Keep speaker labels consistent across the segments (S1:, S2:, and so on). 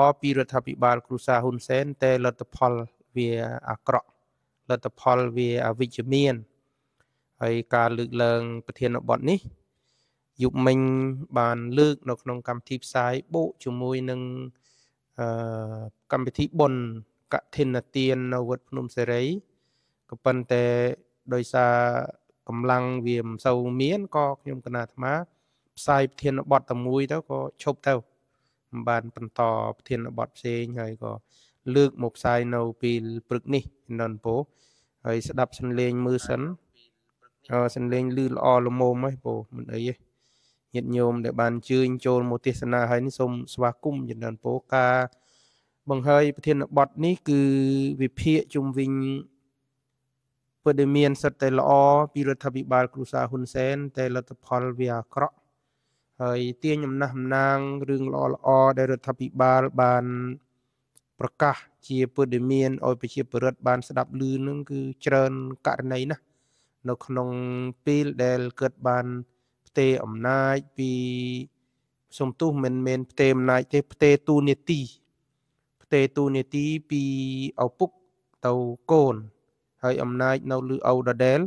S1: អពីរដ្ឋាភិបាលគ្រូសាហ៊ុនសែនតែលទ្ធផលវាអាក្រក់លទ្ធផលវាអវិជ្ជមានហើយការលើកឡើងប្រធានបទនេះយុបមិញបានលើកនៅក្នុង កម្មវិធីផ្សាយបូកជាមួយនឹងអឺកម្មវិធីបុណ្យកឋិនទាននៅវត្តភ្នំសេរីក៏ប៉ុន្តែដោយសារកម្លាំងវាមិនសូវមានក៏ខ្ញុំគណៈអាត្មា ផ្សាយប្រធានបទតែមួយទៅក៏ឈប់ទៅបាន បន្តប្រធានបទផ្សេងហើយក៏លើកមកផ្សាយនៅពីព្រឹកនេះនៅពោហើយស្ដាប់សំឡេងមើលសិនអឺសំឡេងឮល្អល្មមហើយពោមិនអីទេញាតិញោមដែល បានជឿញចូលមកទេសនាហើយនេះសូមស្វាគមន៍ចំណិនពោការបង្ហើយប្រធានបទនេះគឺវិភាគជុំវិញពលរដ្ឋមានសិទ្ធិតែល្អពីរដ្ឋាភិបាលគ្រូសាហ៊ុនសែនតែលទ្ធផលវាអាក្រក់ហើយទាញអំណះអំណាងរឿងល្អល្អដែលរដ្ឋាភិបាលបាន ប្រកាសជាពលរដ្ឋមានឲ្យប្រជាពលរដ្ឋបានស្ដាប់ឮនឹងគឺច្រើនករណីណាស់នៅក្នុងពេលដែលកើតបាន ផ្ទេអំណាចពីសំទុះមិនមែនផ្ទេអំណាចទេផ្ទេទូនីតិផ្ទេទូនីតិពីឪពុកទៅកូន ហើយអំណាចនៅលើឪដដែល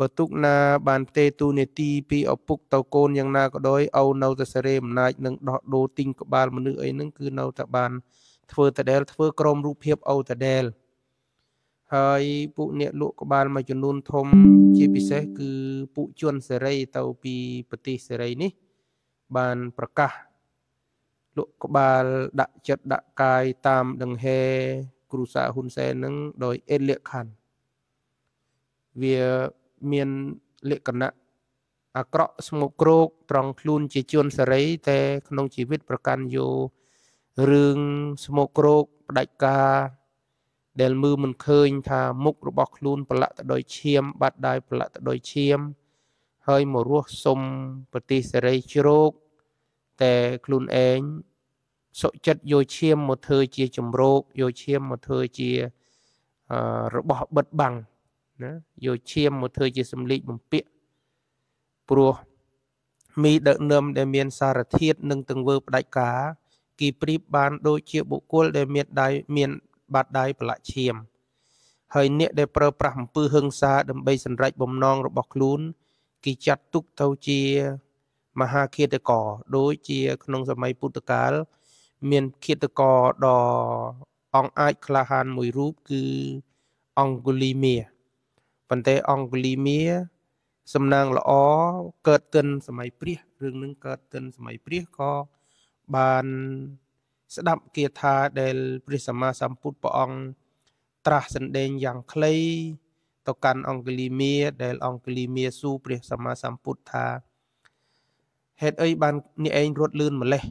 S1: បើទុកណាបានផ្ទេទូនេតិពីឪពុកទៅកូនយ៉ាងណាក៏ដោយអូននៅតែសេរីអំណាចនឹងដោះដូរទិញក្បាលមនុស្សអីហ្នឹងគឺនៅតែបានធ្វើតដែលធ្វើក្រមរូបភាពអូតដែល ហើយពួកអ្នកលក់ក្បាលមួយចំនួនធំជាពិសេសគឺពួកជនសេរីទៅពីប្រទេសសេរីនេះ បានប្រកាសលក់ក្បាលដាក់ចិត្តដាក់កាយតាមដង្ហែគ្រូសាហ៊ុនសែននឹងដោយអេលិខណ្ឌវាមានលក្ខណៈអាក្រក់ស្មុគគ្រោកត្រង់ខ្លួនជាជនសេរីតែក្នុងជីវិតប្រកាន់យករឿងស្មុគគ្រោកផ្ដាច់ការ ដែលមើលមិនឃើញថាមុខរបស់ខ្លួនប្រឡាក់ទៅដោយឈាមបាត់ដៃប្រឡាក់ទៅដោយឈាមហើយមករស់សុំប្រទេសសេរីជ្រោកតែខ្លួនឯងសុចិត្តយកឈាមមកធ្វើជាជំរោកយកឈាមមកធ្វើជារបស់បិទបាំងណាយកឈាមមកធ្វើជាសម្លៀកបំពាក់ព្រោះមីដឹកនឹមដែលមានសារធាតុនិងទង្វើ ផ្ដាច់ការ គីព្រីបបានដូចជាបុគ្គលដែលមានដៃមាន បាត់ដៃប្រឡាក់ឈាម ហើយ អ្នកដែលប្រើប្រាស់អំពើហិង្សាដើម្បីសម្រេចបំណងរបស់ខ្លួនគេចាត់ទុកទៅជា មហាឃាតករដូចជាក្នុងសម័យពុទ្ធកាល មានឃាតករដ៏អង្គអាចក្លាហានមួយរូបគឺអង្គុលីមៀប៉ុន្តែអង្គលីមាសំណាងល្អកើតទិនសម័យព្រះរឿងនឹងកើតទិនសម័យព្រះក៏បានស្ដាប់គាថាដែល ព្រះសម្មាសម្ពុទ្ធព្រះអង្គត្រាស់សម្ដែងយ៉ាងខ្លីទៅកាន់អង្គលីមាដែលអង្គលីមាសួរព្រះសម្មាសម្ពុទ្ធថា ហេតុអីបានអ្នកឯងរត់លឿនម្លេះ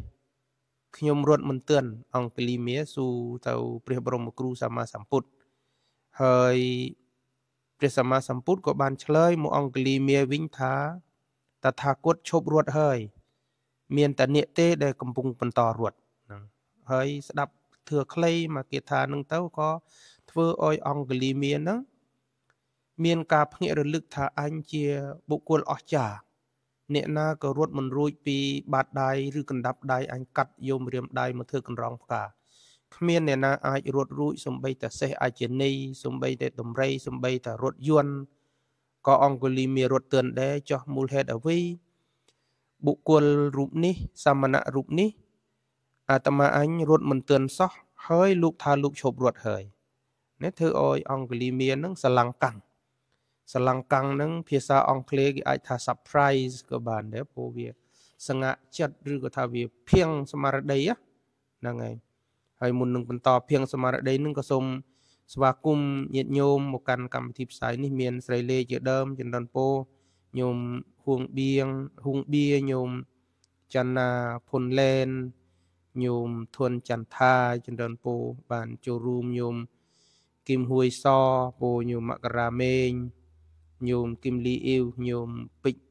S1: ខ្ញុំរត់មិនទឿនអង្គលីមាសួរទៅព្រះបរមគ្រូសម្មាសម្ពុទ្ធហើយព្រះសម្មាសម្ពុទ្ធក៏បានឆ្លើយមកអង្គលីមាវិញថាតថាគតឈប់រត់ហើយមានតនិកទេដែលកំពុងបន្តរត់ហ្នឹងហើយស្ដាប់ធឿក្លេមកគេថានឹងទៅក៏ធ្វើឲ្យអង្គលីមាហ្នឹងមានការភ្ញាក់រលឹកថាអញជាបុគ្គលអស្ចារ្យអ្នកណាក៏រត់មិនរួចពីបាតដៃឬកណ្ដាប់ដៃអញកាត់យមរាមដៃមកធ្វើកម្រងផ្កាគ្មានអ្នកណាអាចរត់រួចសំបីតាសេះអាចនីសំបីតែដំរីសំបីតារត់យន្តក៏អង្គលីមានរត់ទឿនដែរចោះមូលហេតុអ្វីបុគ្គលរូបនេះ សមណៈរូបនេះអាត្មាអញរត់មិនទឿនសោះហើយ លោកថាលោកឈប់រត់ហើយនេះធ្វើឲ្យអង្គលីមាននឹងសឡាំងកាំងសឡាំងកាំងនឹងភាសាអង់គ្លេសគេអាចថា surprise ក៏បានដែរព្រោះវាសង្កចិត្តឬក៏ថាវាភៀងស្មារតីហ្នឹងហើយហើយមុននឹងបន្តភៀងសមរដីនឹងក៏សូមស្វាគមន៍ញាតិញោមមកកាន់កម្មវិធីផ្សាយនេះមាន ស្រីលេជាដើមចន្ទនពោញោមហួងបៀងហួងបៀញោមចន្ទណាផុនឡែនញោមធនចន្ទថាចន្ទនពោបានចូលរួមញោមគឹមហួយសពោញោមមករាមេងញោមគឹមលីអ៊ីវញោមពេជ្រ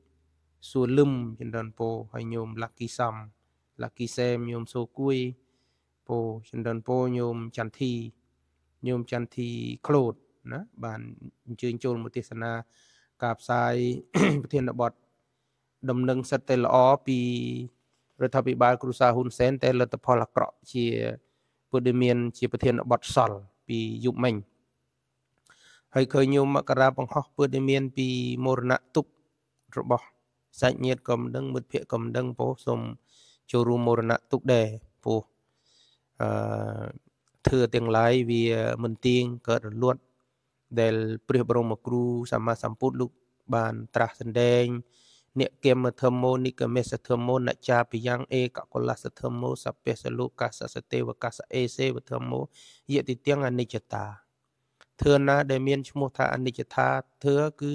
S1: សួរលឹមចន្ទនពោហើយញោមលាក់គីសំលាក់គីសែមញោមសូគួយពោចិនរិនពោញោមចន្ទធីញោមចន្ទធីក្លូតណាបានអញ្ជើញចូលមកទេសនា ការផ្សាយប្រធានបទដំណឹងសិតតែល្អពីរដ្ឋាភិបាល គ្រូសាហ៊ុនសែនតែលទ្ធផលអាក្រក់ជាពលរដ្ឋមានជាប្រធានបទសល់ពីយុបមិញហើយឃើញញោមមករាបង្ហោះពលរដ្ឋមានពីមរណទុករបស់សាច់ញាតិក៏មិនដឹង មិត្តភ័ក្តិក៏មិនដឹងពោះសូមចូលរួមមរណទុកដែរពោះអឺធឿទាំងឡាយវាមិនទៀងកើតរលត់ដែលព្រះបរមគ្រូសម្មាសម្ពុទ្ធលោក បានត្រាស់សម្ដែងអ្នកគមធម្មោនិកមេសធម្មោនចាបិយ៉ាងអេកកុលសធម្មោសពេសលុកាសសទេវកាសអេសេវធម្មោយតិទាំងអនិច្ចតាធឿណា ដែលមានឈ្មោះថាអនិច្ចថាធឿគឺ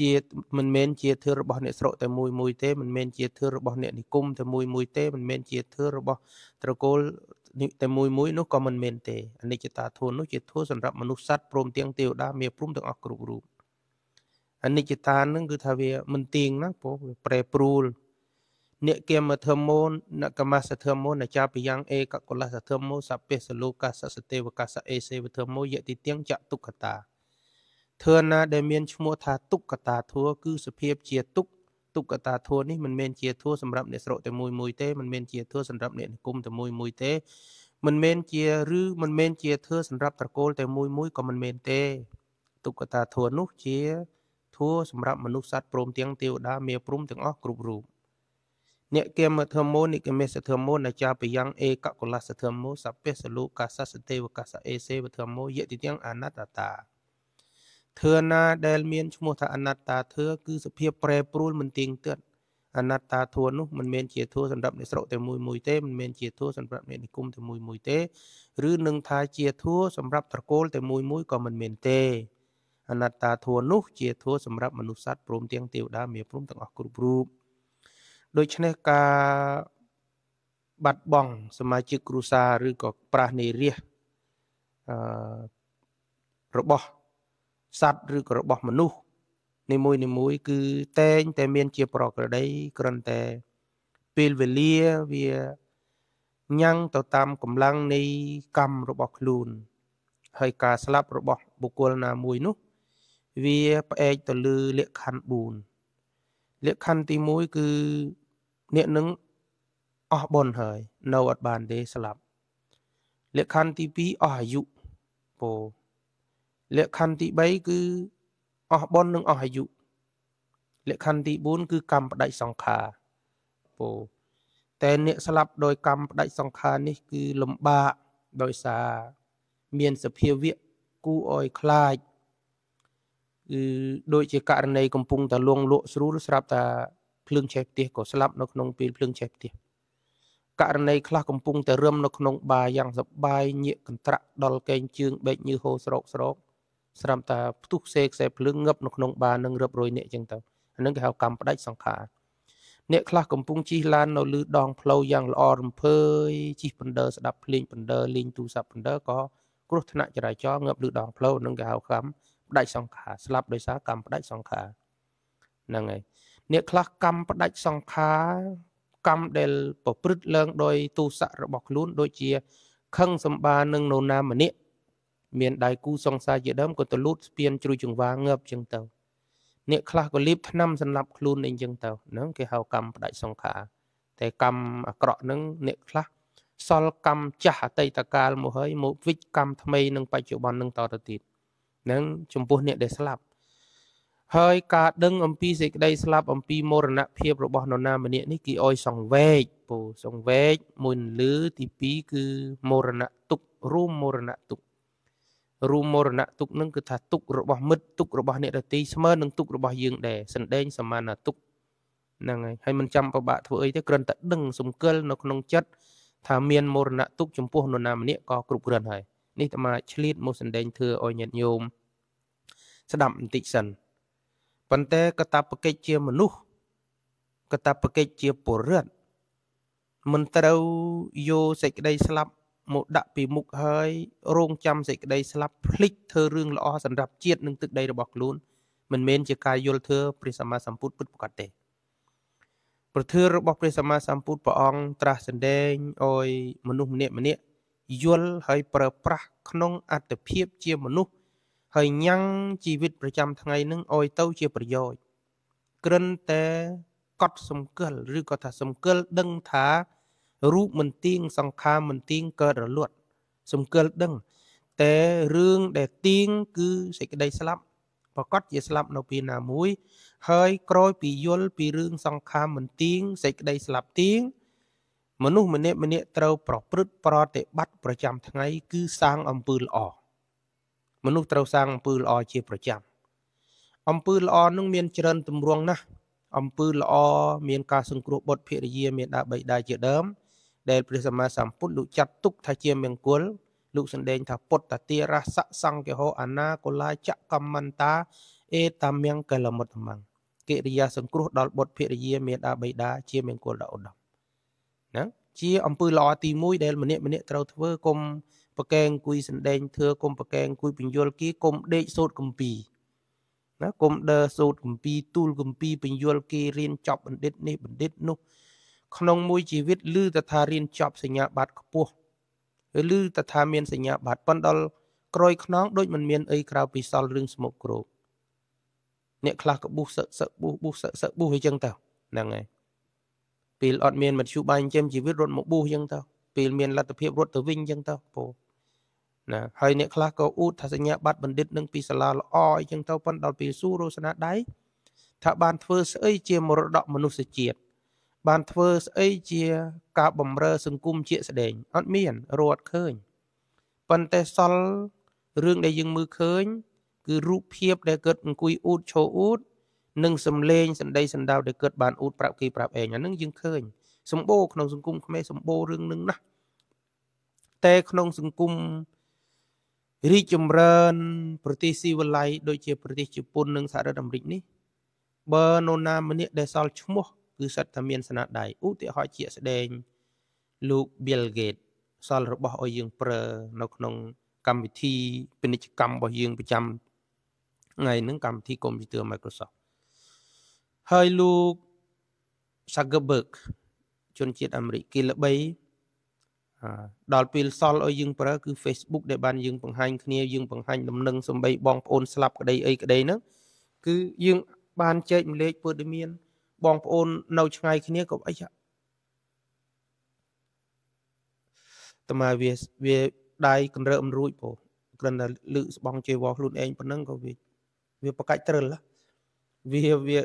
S1: ជាមិនមែនជាធឿរបស់អ្នកស្រុកតែមួយមួយទេមិនមែនជាធឿរបស់អ្នកនិគមតែមួយមួយទេមិនមែនជាធឿរបស់ ត្រកូលតែមួយមួយនោះក៏មិនមែនទេ អនិច្ចតាធម៌នោះជាធម៌សម្រាប់មនុស្សសត្វព្រមទាំងទេវតាមេព្រំទាំងអស់គ្រប់រូបអនិច្ចតានឹងគឺថាវាមិនទៀងណាពោវាប្រែប្រួលអ្នកគមធមោនអ្នកកមសធមោនចាបយ៉ាងអេកកុលសធមោសពិសលោកសសទេវកសអេសេវធមោយតិទៀងចតុកតាធឿណាដែលមានឈ្មោះថាទុក្កតាធัวគឺសភាពជាទុក្ខទុក្កតាធัวនេះមិនមែនជាធัวសម្រាប់អ្នកស្រុកតែមួយមួយទេ មិនមែនជាធัวសម្រាប់អ្នកនិគមតែមួយមួយទេមិនមែនជាឬមិនមែនជាធัวសម្រាប់ត្រកូលតែមួយមួយក៏មិនមែនទេទុក្កតាធัวនោះជាធัวសម្រាប់មនុស្សសត្វព្រមទាំងទេវតាមេព្រំទាំងអស់គ្រប់រូបអ្នកគមធម្មោនិកមេសធម្មោនចាបយ៉ាងអេកកុលសធម្មោសពិសលុកាសសទេវកាសអេសេវធម្មោយតិទាំងអនត្តតាធឿណាដែលមានឈ្មោះ ថាអនត្តាធឿគឺសភាពប្រែប្រួលមិនទៀងទាត់អនត្តាធួនោះមិនមានជាធួសម្រាប់អ្នកស្រុកតែមួយមួយទេមិនមានជាធួសម្រាប់អ្នកនិគមតែមួយមួយទេឬនឹងថាជាធួសម្រាប់ត្រកូលតែមួយមួយក៏មិនមានទេអនត្តាធួនោះ ជាធួសម្រាប់មនុស្សសត្វព្រមទាំងទេវតាមេព្រមទាំងអស់គ្រប់រូបដូច្នេះការបាត់បង់សមាជិកគ្រួសារឬក៏ប្រាសនៃរាជអឺរបស់សត្វឬក៏របស់មនុស្សនីមួយនីមួយគឺតែងតែមានជាប្រក្រតីគ្រាន់តែពេលវេលាវាញ៉ាំងទៅតាមកម្លាំងនៃកម្មរបស់ខ្លួន ហើយការស្លាប់របស់បុគ្គលណាមួយនោះ វាផ្អែកទៅលើលក្ខខណ្ឌ4លក្ខខណ្ឌទី1គឺអ្នកនឹងអស់បុណ្យហើយ នៅអត់បានទេស្លាប់លក្ខខណ្ឌទី2អស់អាយុពោលក្ខខណ្ឌទី3គឺអស់បុណ្យនិងអស់អាយុលក្ខខណ្ឌទី4គឺ កម្មផ្ដាច់សង្ខារពោតែអ្នកស្លាប់ដោយកម្មផ្ដាច់សង្ខារនេះ គឺលំបាកដោយសារមានសភាវៈគូអយខ្លាចគឺដូចជាករណីកំពុងតែលងលក់ស្រួលស្រាប់តែភ្លើងឆេះផ្ទះក៏ស្លាប់នៅក្នុងពេលភ្លើងឆេះផ្ទះករណីខ្លះកំពុងតែរឹមនៅក្នុងបាយ៉ាងសបាយញាកកន្ត្រាក់ដល់កែងជើងបែកញើសហូរស្រោកស្រោកស្រាប់តែផ្ទុះខ្សែខ្សែភ្លើងងឹបនៅក្នុងបានឹងរាប់រយនាក់ចឹងទៅអានឹងគេហៅ កម្មផ្ដាច់សង្ខារអ្នកខ្លះកំពុងជិះឡាននៅលើដងផ្លូវយ៉ាងល្អរំភើយជិះបណ្ដើស្ដាប់ភ្លេងបណ្ដើលេងទូរស័ព្ទបណ្ដើក៏គ្រោះថ្នាក់ចរាចរណ៍ងឹបលើដងផ្លូវនឹងគេហៅកម្មផ្ដាច់សង្ខារស្លាប់ដោយសារកម្មផ្ដាច់សង្ខារហ្នឹងហើយអ្នកខ្លះកម្មផ្ដាច់សង្ខារកម្មដែលប្រព្រឹត្តឡើងដោយ ទូស័ករបស់ខ្លួន ដូចជា ខឹងសម្បានឹងនរណាម្នាក់មានដៃគូសង្សារជាដើមក៏ទលូតស្ពានជ្រួយចង្វាងើបចឹងទៅអ្នកខ្លះក៏លៀបឆ្នាំសម្រាប់ខ្លួនអីចឹងទៅហ្នឹងគេហៅកម្មផ្ដាច់សង្ខារតែកម្មអាក្រក់ហ្នឹងអ្នកខ្លះសល់កម្មចាស់អតីតកាលមកហើយមកវិជ្ជកម្មថ្មីនឹងបច្ចុប្បន្ននឹងតទៅទៀតហ្នឹងចំពោះអ្នកដែលស្លាប់ហើយការដឹងអំពីសេចក្តីស្លាប់អំពីមរណភាពរបស់នរណាម្នាក់នេះគឺអោយសង្វេកពូសង្វេកមួយលឺទី2គឺមរណៈទុករួមមរណៈទុករួមមរណៈទុកនឹងគឺថាទុករបស់មិត្តទុករបស់អ្នកដទៃស្មើនឹងទុករបស់យើងដែរសណ្ដេញសមានទុកហ្នឹងហើយហើយមិនចាំពិបាកធ្វើអីទេគ្រាន់តែដឹងសង្កលនៅក្នុងចិត្តថាមានមរណៈទុកចំពោះនរណាម្នាក់ក៏គ្រប់គ្រាន់ហើយនេះអាត្មាឆ្លៀតមកសណ្ដេញធ្វើឲ្យញាតិញោមស្ដាប់បន្តិចសិនប៉ុន្តែកតបកិច្ចជាមនុស្សកតបកិច្ចជាបុរដ្ឋមិនត្រូវយកសេចក្តីស្លាប់មកដាក់ពីមុខហើយរងចាំសេចក្តីស្លាប់ភ្លេចធ្វើរឿងល្អសម្រាប់ជាតិនិងទឹកដីរបស់ខ្លួន មិនមែនជាការយល់ធឿព្រះសម្មាសម្ពុទ្ធពិតប្រាកដទេប្រធឿរបស់ព្រះសម្មាសម្ពុទ្ធព្រះអង្គត្រាស់សម្ដែងអោយមនុស្សម្នាក់ម្នាក់យល់ហើយប្រើប្រាស់ក្នុងអត្តភាពជាមនុស្សហើយញ៉ាំងជីវិតប្រចាំថ្ងៃនឹងអោយទៅជាប្រយោជន៍គ្រិនតែកត់សម្គាល់ឬក៏ថាសម្គាល់ដឹងថារូបមិនទៀងសង្ខារមិនទៀងកើតរលត់សំគាល់ដឹងតែរឿងដែលទៀងគឺសេចក្តីស្លាប់ប្រកាសជាស្លាប់នៅពេលណាមួយ ហើយក្រោយពីយល់ពីរឿងសង្ខារមិនទៀងសេចក្តីស្លាប់ទៀងមនុស្សម្នាក់ម្នាក់ត្រូវប្រព្រឹត្តប្រតិបត្តិប្រចាំថ្ងៃ គឺសាងអំពើល្អមនុស្សត្រូវសាងអំពើល្អជាប្រចាំ អំពើល្អនឹងមានច្រើនទម្រង់ណាស់អំពើល្អមានការសង្គ្រោះបុត្រភរិយាមានដើបៃដៅជាដើមដែលព្រះសម្មាសម្ពុទ្ធលោកចាត់ទុកថាជាមង្គលលោកសំដែងថាពុទ្ធតារស័កសង្កេហោអនាកុលាចកម្មន្តាអេតាមមង្គលមុតមង្គកិរិយាសង្គ្រោះដល់បុត្រភរិយាមេដាបៃតាជាមង្គលដ៏ឧត្តមណាជាអំពើល្អទី1ដែលម្នាក់ម្នាក់ត្រូវធ្វើគុំប្រកែងអង្គុយសំដែងធឿគុំប្រកែងអង្គុយបញ្យលគីគុំដេកសូត្រគម្ពីណាគុំដើរសូត្រគម្ពីទូលគម្ពីបញ្យលគីរៀនចប់បណ្ឌិតនេះបណ្ឌិតនោះក្នុងមួយជីវិតឮតថារៀនចប់ សញ្ញាបត្រខ្ពស់ឬឮតថាមានសញ្ញាបត្រប៉ុន្តែក្រោយខ្នងដូចមិនមានអីក្រៅពីសល់រឿងស្មុគគ្រោកអ្នកខ្លះក៏បុះសឹកសឹកបុះបុះសឹកសឹកបុះអីចឹងទៅហ្នឹងហើយពេលអត់មានមធ្យោបាយចិញ្ចឹមជីវិតរត់មកបុះអញ្ចឹងទៅពេលមានលទ្ធភាពរត់ទៅវិញអញ្ចឹងទៅពូណាហើយអ្នកខ្លះក៏អួតថាសញ្ញាបត្របណ្ឌិតនឹងពីសាលាល្អអញ្ចឹងទៅប៉ុន្តែដល់ពេលស៊ូរោសនាដៃថាបានធ្វើស្អីជាមរតកមនុស្សជាតិបានធ្វើស្អីជាការបំរើ សង្គមជាស្ដែងអត់មានរត់ឃើញប៉ុន្តែសល់រឿងដែលយើងមើលឃើញ គឺរូបភាពដែលកើតអង្គុយអ៊ូតឈោអ៊ូត និងសំលេងសំដីសំដៅដែលកើតបានអ៊ូតប្រាប់គេប្រាប់ឯងអានឹងយើងឃើញសម្បូរក្នុងសង្គមខ្មែរសម្បូររឿងនឹងណាស់តែក្នុងសង្គមរីកចម្រើន ប្រទេសស៊ីវិល័យដូចជា ប្រទេសជប៉ុននិងសហរដ្ឋអាមេរិកនេះ បើនរណាម្នាក់ដែលសល់ឈ្មោះគឺសិតថាមានស្នាដៃឧទាហរណ៍ជាក់ស្ដែងលោក Bill Gates សល់របស់ឲ្យយើងប្រើនៅក្នុងកម្មវិធីពាណិជ្ជកម្មរបស់យើង ប្រចាំថ្ងៃហ្នឹងកម្មវិធីកុំព្យូទ័រ Microsoft ហើយលោក Zuckerberg ជនជាតិអាមេរិកគេល្បីដល់ពេលសល់ឲ្យយើងប្រើគឺ Facebook ដែលបានយើងបង្ហាញគ្នាយើងបង្ហាញដំណឹងសំបីបងប្អូនស្លាប់ក្តីអីក្តីហ្នឹងគឺយើងបានចែកម្លែកព័ត៌មានបងប្អូននៅឆ្ងាយគ្នាក៏អីតើវាវាដៃកំរើអំរួចបងគ្រាន់តែលើកស្បង់ជេវរខ្លួនឯងប៉ុណ្ណឹងក៏វាវាប្រកាច់ត្រឹលវាវា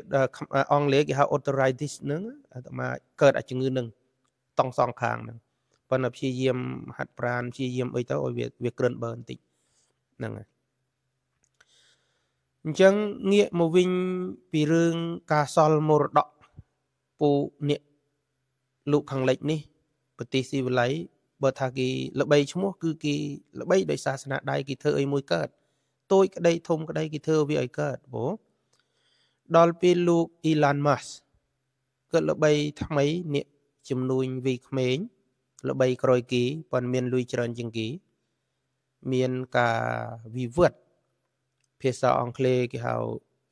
S1: អង់គ្លេសគេហៅ arthritis ហ្នឹងអាត្មាកើតអាជំងឺហ្នឹងតង់សងខាងហ្នឹងប៉ុន្តែព្យាយាមហាត់ប្រានព្យាយាម អីទៅឲ្យវាវាក្រិនបើបន្តិចហ្នឹងហើយអញ្ចឹងងាកមកវិញពីរឿងការសល់មរតកពូនេះលោកខាងលិចនេះប្រទេសស៊ីវិល័យបើថាគេល្បីឈ្មោះ គឺគេល្បីដោយសាសនាដៃគេធ្វើអីមួយកើតតូចក្តីធំក្តីគេធ្វើវាឲ្យកើតបងដល់ពេលលោកអ៊ីឡានម៉ាស់គាត់ល្បីថ្មីនេះជំនួញវីក្មេងល្បីក្រោយគេប៉ុន្តែមានលុយច្រើនជាងគេមានការវិវត្តភាសាអង់គ្លេសគេហៅ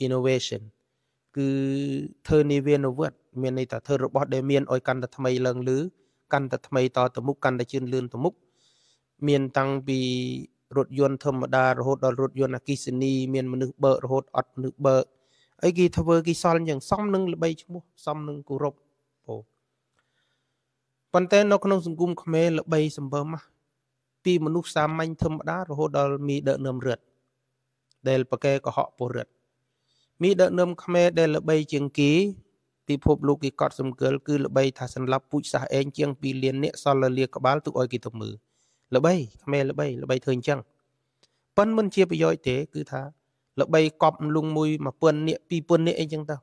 S1: innovation គឺធ្វើនិវេណវត្តមានន័យថាធ្វើរបស់ដែលមានឲ្យកាន់តែថ្មីឡើងលឺកាន់តែថ្មីតទៅមុខកាន់តែជឿនលឿនទៅមុខមានតាំងពីរថយន្តធម្មតារហូតដល់រថយន្តអគ្គិសនី មានមនុស្សបើករហូតអត់មនុស្សបើកអីគេធ្វើគេសល់យ៉ាងសមនឹងល្បីឈ្មោះសមនឹងគោរពពោប៉ុន្តែនៅក្នុង សង្គមខ្មែរល្បីសម្បើមពីមនុស្សសាមញ្ញធម្មតារហូតដល់មីដឹកនាំរដ្ឋដែលប្រកែកុហកពុរិទ្ធមីដឹកនាំខ្មែរដែលល្បីជាងគេពិភពលោកគេកត់សម្គាល់គឺល្បីថាសន្លប់ពូជសាសឯងជាង2លានអ្នកសល់លាក្បាលទុកឲ្យគេទៅមើលល្បីខ្មែរល្បីល្បីធ្វើអញ្ចឹងប៉ុនមិនជាប្រយោជន៍ទេគឺថាល្បីកប់លុងមួយ1000នាក់2000នាក់អីចឹងទៅ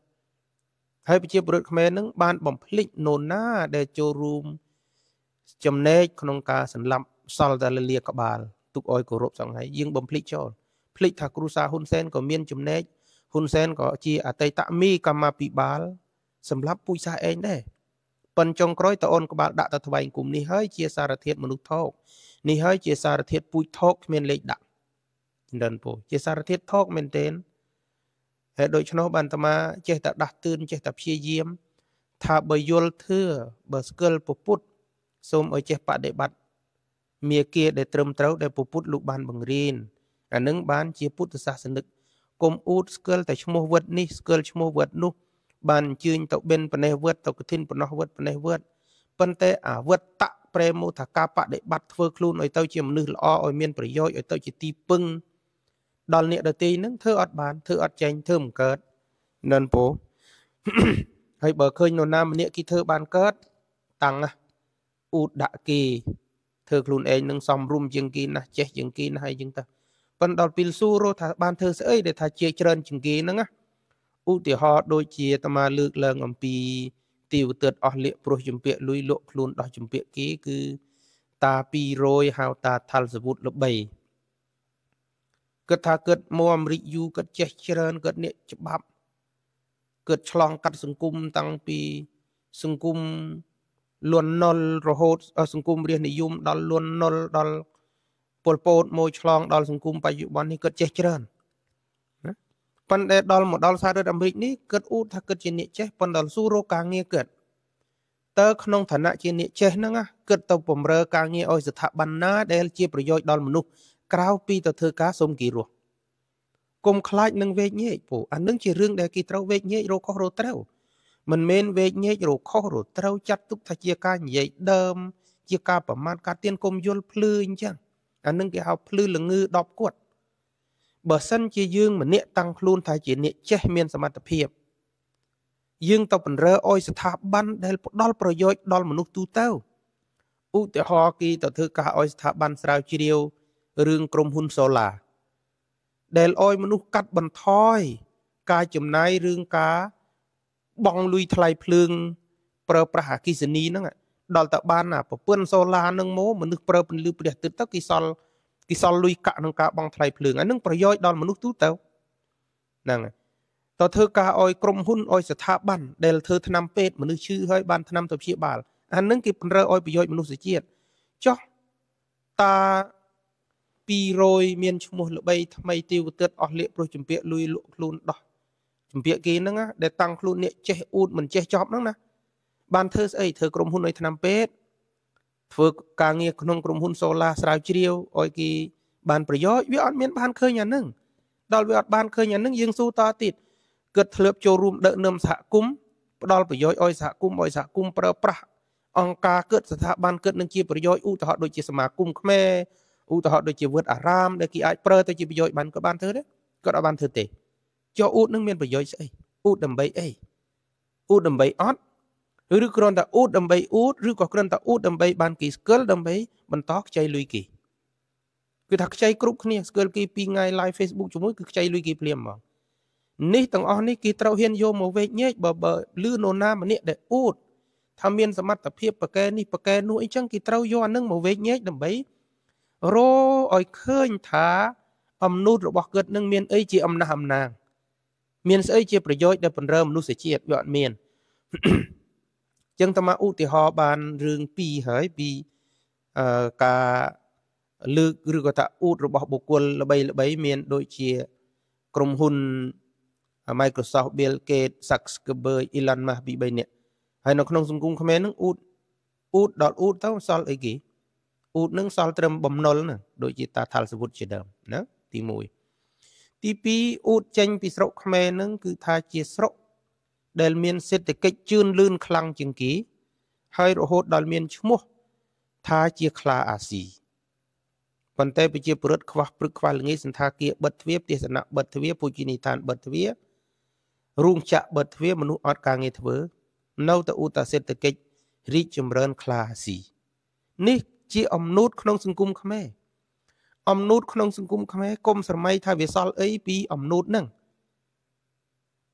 S1: ហើយប្រជាពលរដ្ឋខ្មែរនឹងបានបំភ្លេចនោណាដែលចូលរួមចំណែកក្នុងការសន្លប់សល់តែលាក្បាលទុកឲ្យគោរពសង្ហៃយើងបំភ្លេចចោលភ្លេចថាគ្រូសាហ៊ុនសែនក៏មានចំណែកហ៊ុនសែនក៏ជាអតីតមីកម្មាភិបាលសម្រាប់ពូជសាសឯងដែរប៉ុនចុងក្រោយតអូនក្បាលដាក់ទៅថ្វាយគុំនេះហើយជាសារធាតុមនុស្សថោកនេះហើយជាសារធាតុពូជថោកគ្មានលេខដាក់ចិនដិនពូជាសារធាតុថោកមែនទែនហើយដូច្នោះបានតាមាចេះតែដាស់តឿនចេះតែព្យាយាមថាបើយល់ធឿបើស្គាល់ពពុទ្ធសូមឲ្យចេះបដិបត្តិមាគាដែលត្រឹមត្រូវដែលពពុទ្ធលោកបានបង្រៀនអានឹងបានជាពុទ្ធសាសនិកកុំអួតស្គាល់តែឈ្មោះវត្តនេះស្គាល់ឈ្មោះវត្តនោះបានអញ្ជើញទៅបិណ្ឌប្រណេះវត្តទៅកឋិនប្រណោះវត្តប្រណេះវត្តប៉ុន្តែអាវត្តៈប្រេមោថាការបដិបត្តិធ្វើខ្លួនឲ្យទៅ ជាមនុស្សល្អឲ្យមានប្រយោជន៍ឲ្យទៅជាទីពឹងដល់អ្នកដទៃនឹងធ្វើអត់បានធ្វើអត់ចែងធ្វើមិនកើតនិនពោហើយបើឃើញនរណាម្នាក់គេធ្វើបានកើតតាំងណាអ៊ូដាក់គេធ្វើខ្លួនឯងនឹងសំរុំជាងគេណាស់ចេះជាងគេណាស់ហើយជាងទៅប៉ុន្តែដល់ពេលសួររស់ថាបានធ្វើស្អីដែលថាជាច្រើនជាងគេហ្នឹងណាឧទាហរណ៍ដូចជាអាត្មាលើកឡើងអំពីទីវទឹកអស់លៀកព្រោះជំពាក់លុយលក់ខ្លួនដោះជំពាក់គេគឺតា200ហៅតាថាល់សវុតល្បីគិតថាគិតមកអាមេរិកយូគិតចេះច្រើនគិតនេះច្បាប់គិតឆ្លងកាត់សង្គមតាំងពីសង្គមលន់នល់រហូតសង្គមរាជនិយម ដល់លន់នល់ដល់ពលពតមកឆ្លងដល់សង្គមបច្ចុប្បន្ននេះគាត់ចេះច្រើនណាប៉ុន្តែដល់មកដល់សហរដ្ឋអាមេរិកនេះគាត់អួតថាគាត់ជាអ្នកចេះប៉ុន្តែស៊ូរកការងារគាត់តើក្នុងឋានៈជាអ្នកចេះហ្នឹងគិតទៅបំរើការងារឲ្យស្ថាប័នណា ដែលជាប្រយោជន៍ដល់មនុស្សក្រៅពីទៅធ្វើការសុំគីរស់គុំខ្លាចនឹងវេកញែកពូអានឹងជារឿងដែលគេត្រូវវេកញែករកខុសរកត្រូវ មិនមែនវេកញែករកខុសរកត្រូវចាត់ទុកថាជាការនិយាយដើម ជាការប្រមាថការទៀនគុំយល់ភ្លឺអញ្ចឹងអានឹងគេហៅភ្លឺល្ងឺដប់គាត់ បើសិន ជាយើងម្នាក់តាំងខ្លួនថាជាអ្នកចេះ មានសមត្ថភាពយើងទៅបំរើអោយស្ថាប័នដែល ផ្ដល់ប្រយោជន៍ដល់មនុស្សទូទៅឧទាហរណ៍គេទៅធ្វើការអោយស្ថាប័នស្រាវជ្រាវរឿងក្រុមហ៊ុនសូឡា ដែលអោយមនុស្សកាត់បន្ថយ ការចំណាយរឿងការបងលុយថ្លៃភ្លើងប្រើប្រាស់អគិសនីហ្នឹងដល់តើបានណាប្រព័ន្ធសូឡានឹងមកមនុស្សប្រើពន្លឺព្រះអាទិត្យទៅគេសល់គេសល់លុយកាក់ក្នុងការបង់ថ្លៃភ្លើងអានឹងប្រយោជន៍ដល់មនុស្សទូទៅហ្នឹងតើធ្វើការឲ្យក្រុមហ៊ុនឲ្យស្ថាប័នដែលធ្វើឆ្នាំពេទ្យមនុស្សឈឺហើយ បានឆ្នាំទៅព្យាបាលអានឹងគេប្រើឲ្យប្រយោជន៍មនុស្សជាតិចុះតា200មានឈ្មោះល្បីថ្មីទីវទឹកអស់លៀកព្រោះចម្ពាក់លុយលក់ខ្លួនដោះចម្ពាក់គេហ្នឹងដែលតាំងខ្លួនអ្នកចេះអ៊ូតមិនចេះចប់ហ្នឹងណាបានធ្វើស្អីធ្វើក្រុមហ៊ុនឲ្យឆ្នាំពេទ្យធ្វើការងារក្នុងក្រុមហ៊ុនសូឡាស្រាវជ្រាវឲ្យគេបានប្រយោជន៍វាអត់មានបានឃើញអានឹងដល់វាអត់បានឃើញអានឹងយើងស៊ូតទៀតគិតធ្លាប់ចូលរួមដឹកនាំសហគមន៍ផ្ដល់ប្រយោជន៍ឲ្យសហគមន៍ឲ្យសហគមន៍ប្រើប្រាស់អង្គការគិតស្ថាប័នគិតនឹងជាប្រយោជន៍ឧទាហរណ៍ដូចជាសមាគមខ្មែរឧទាហរណ៍ដូចជាវត្តអារាមដែលគេអាចប្រើទៅជាប្រយោជន៍បានក៏បានធ្វើដែរគាត់អត់បានធ្វើទេចុះអ៊ូតនឹងមានប្រយោជន៍ស្អីអ៊ូតដើម្បីអីអ៊ូតដើម្បីអត់ឬគ្រាន់តែអ៊ូតដើម្បីអ៊ូតឬក៏គ្រាន់តែអ៊ូតដើម្បីបានគេស្គាល់ដើម្បីបន្តខ្ចីលុយគេគឺថាខ្ចីគ្រប់គ្នាស្គាល់គេពីថ្ងៃ live Facebook ជាមួយគឺខ្ចីលុយគេភ្លាមហ្មង នេះទាំងអស់នេះគេត្រូវហ៊ានយកមកវេកញែកបើបើលឺនរណាម្នាក់ដែលអ៊ូតថាមានសមត្ថភាពប្រកែនេះប្រកែនោះអីចឹងគេត្រូវយកអានឹងមកវេកញែកដើម្បីរឲ្យឃើញថាអំណូតរបស់គាត់នឹងមានអីជាអំណះអំណាង មានស្អីជាប្រយោជន៍ដែលបំរើមនុស្សជាតិវាអត់មានចឹងតើមកឧទាហរណ៍បានរឿងពីរហើយពីអឺការលើកឬក៏ថាអ៊ូតរបស់ បុគ្គលល្បីល្បីមាន ដូចជា ក្រុមហ៊ុន Microsoft Bill Gates Zuckerberg Elon Musk ពី3នាក់ហើយនៅក្នុងសង្គមខ្មែរនឹងអ៊ូតអ៊ូតដល់អ៊ូតទៅសល់អីគេអ៊ូតនឹងសល់ត្រឹមបំណុលណាដូចជាតាថាល់សវុតជាដើមណាទី1ទី2អ៊ូតចេញ ពីស្រុក ខ្មែរនឹងគឺថាជាស្រុកដែលមានសេដ្ឋកិច្ចជឿនលឿនខ្លាំងជាងគេហើយរហូតដល់មានឈ្មោះថាជាខ្លាអាស៊ីប៉ុន្តែប្រជាពលរដ្ឋខ្វះព្រឹកខ្វះល្ងាចសន្តាគារបិទទ្វារផ្ទះសំណាក់បិទទ្វារពូជនីយដ្ឋានបិទទ្វាររូងចក្របិទទ្វារមនុស្សអត់ការងារធ្វើ នៅតែឧតសេដ្ឋកិច្ចរីកចម្រើនខ្លាអាស៊ីនេះ ជាអំណូតក្នុងសង្គមខ្មែរអំណូតក្នុងសង្គមខ្មែរកុំស្រមៃថាវាសល់អីពីអំណូតហ្នឹង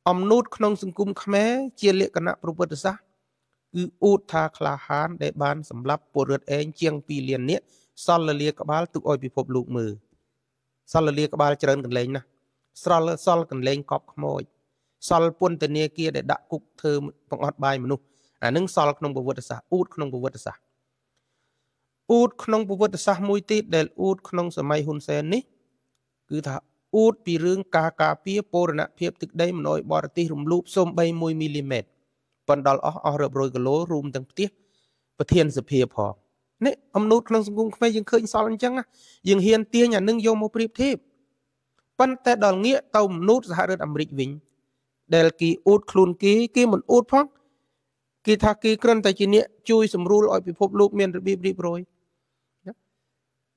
S1: អំណូតក្នុង សង្គមខ្មែរជាលក្ខណៈប្រវត្តិសាស្ត្រគឺអួតថាក្លាហានដែលបានសម្លាប់ពលរដ្ឋឯងជាង2លាននាក់សល់លាក្បាលទុកឲ្យពិភពលោកមើលសល់លាក្បាលច្រើនកន្លែងណាស់ស្រល់សល់កន្លែងកប់ខ្មោចសល់ពន្ធនាគារដែលដាក់គុកធ្វើបង្អត់បាយមនុស្សអានឹងសល់ក្នុងប្រវត្តិសាស្ត្រអួតក្នុងប្រវត្តិសាស្ត្រអួតក្នុងប្រវត្តិសាស្ត្រមួយទៀតដែលអួតក្នុង សម័យហ៊ុនសែននេះគឺថាអួតពីរឿងការការពារពរណភាពទឹកដីមនោយបរទេសរំលោភសូម្បី1មីលីម៉ែត្រប៉ុន្តែអស់អស់រាប់រយគីឡូរួមទាំងផ្ទះប្រធានសភាផងនេះអំណូតក្នុងសង្គមខ្មែរយើងឃើញសល់អញ្ចឹងយើងហ៊ានទាញអានឹងយកមកប្រៀបធៀបប៉ុន្តែដល់ងាកទៅអំណូតសហរដ្ឋអាមេរិកវិញដែលគេអួតខ្លួនគេគេមិនអួតផងគេថាគេគ្រាន់តែជាអ្នកជួយសម្រួលឲ្យពិភពលោកមានរបៀបរៀបរយ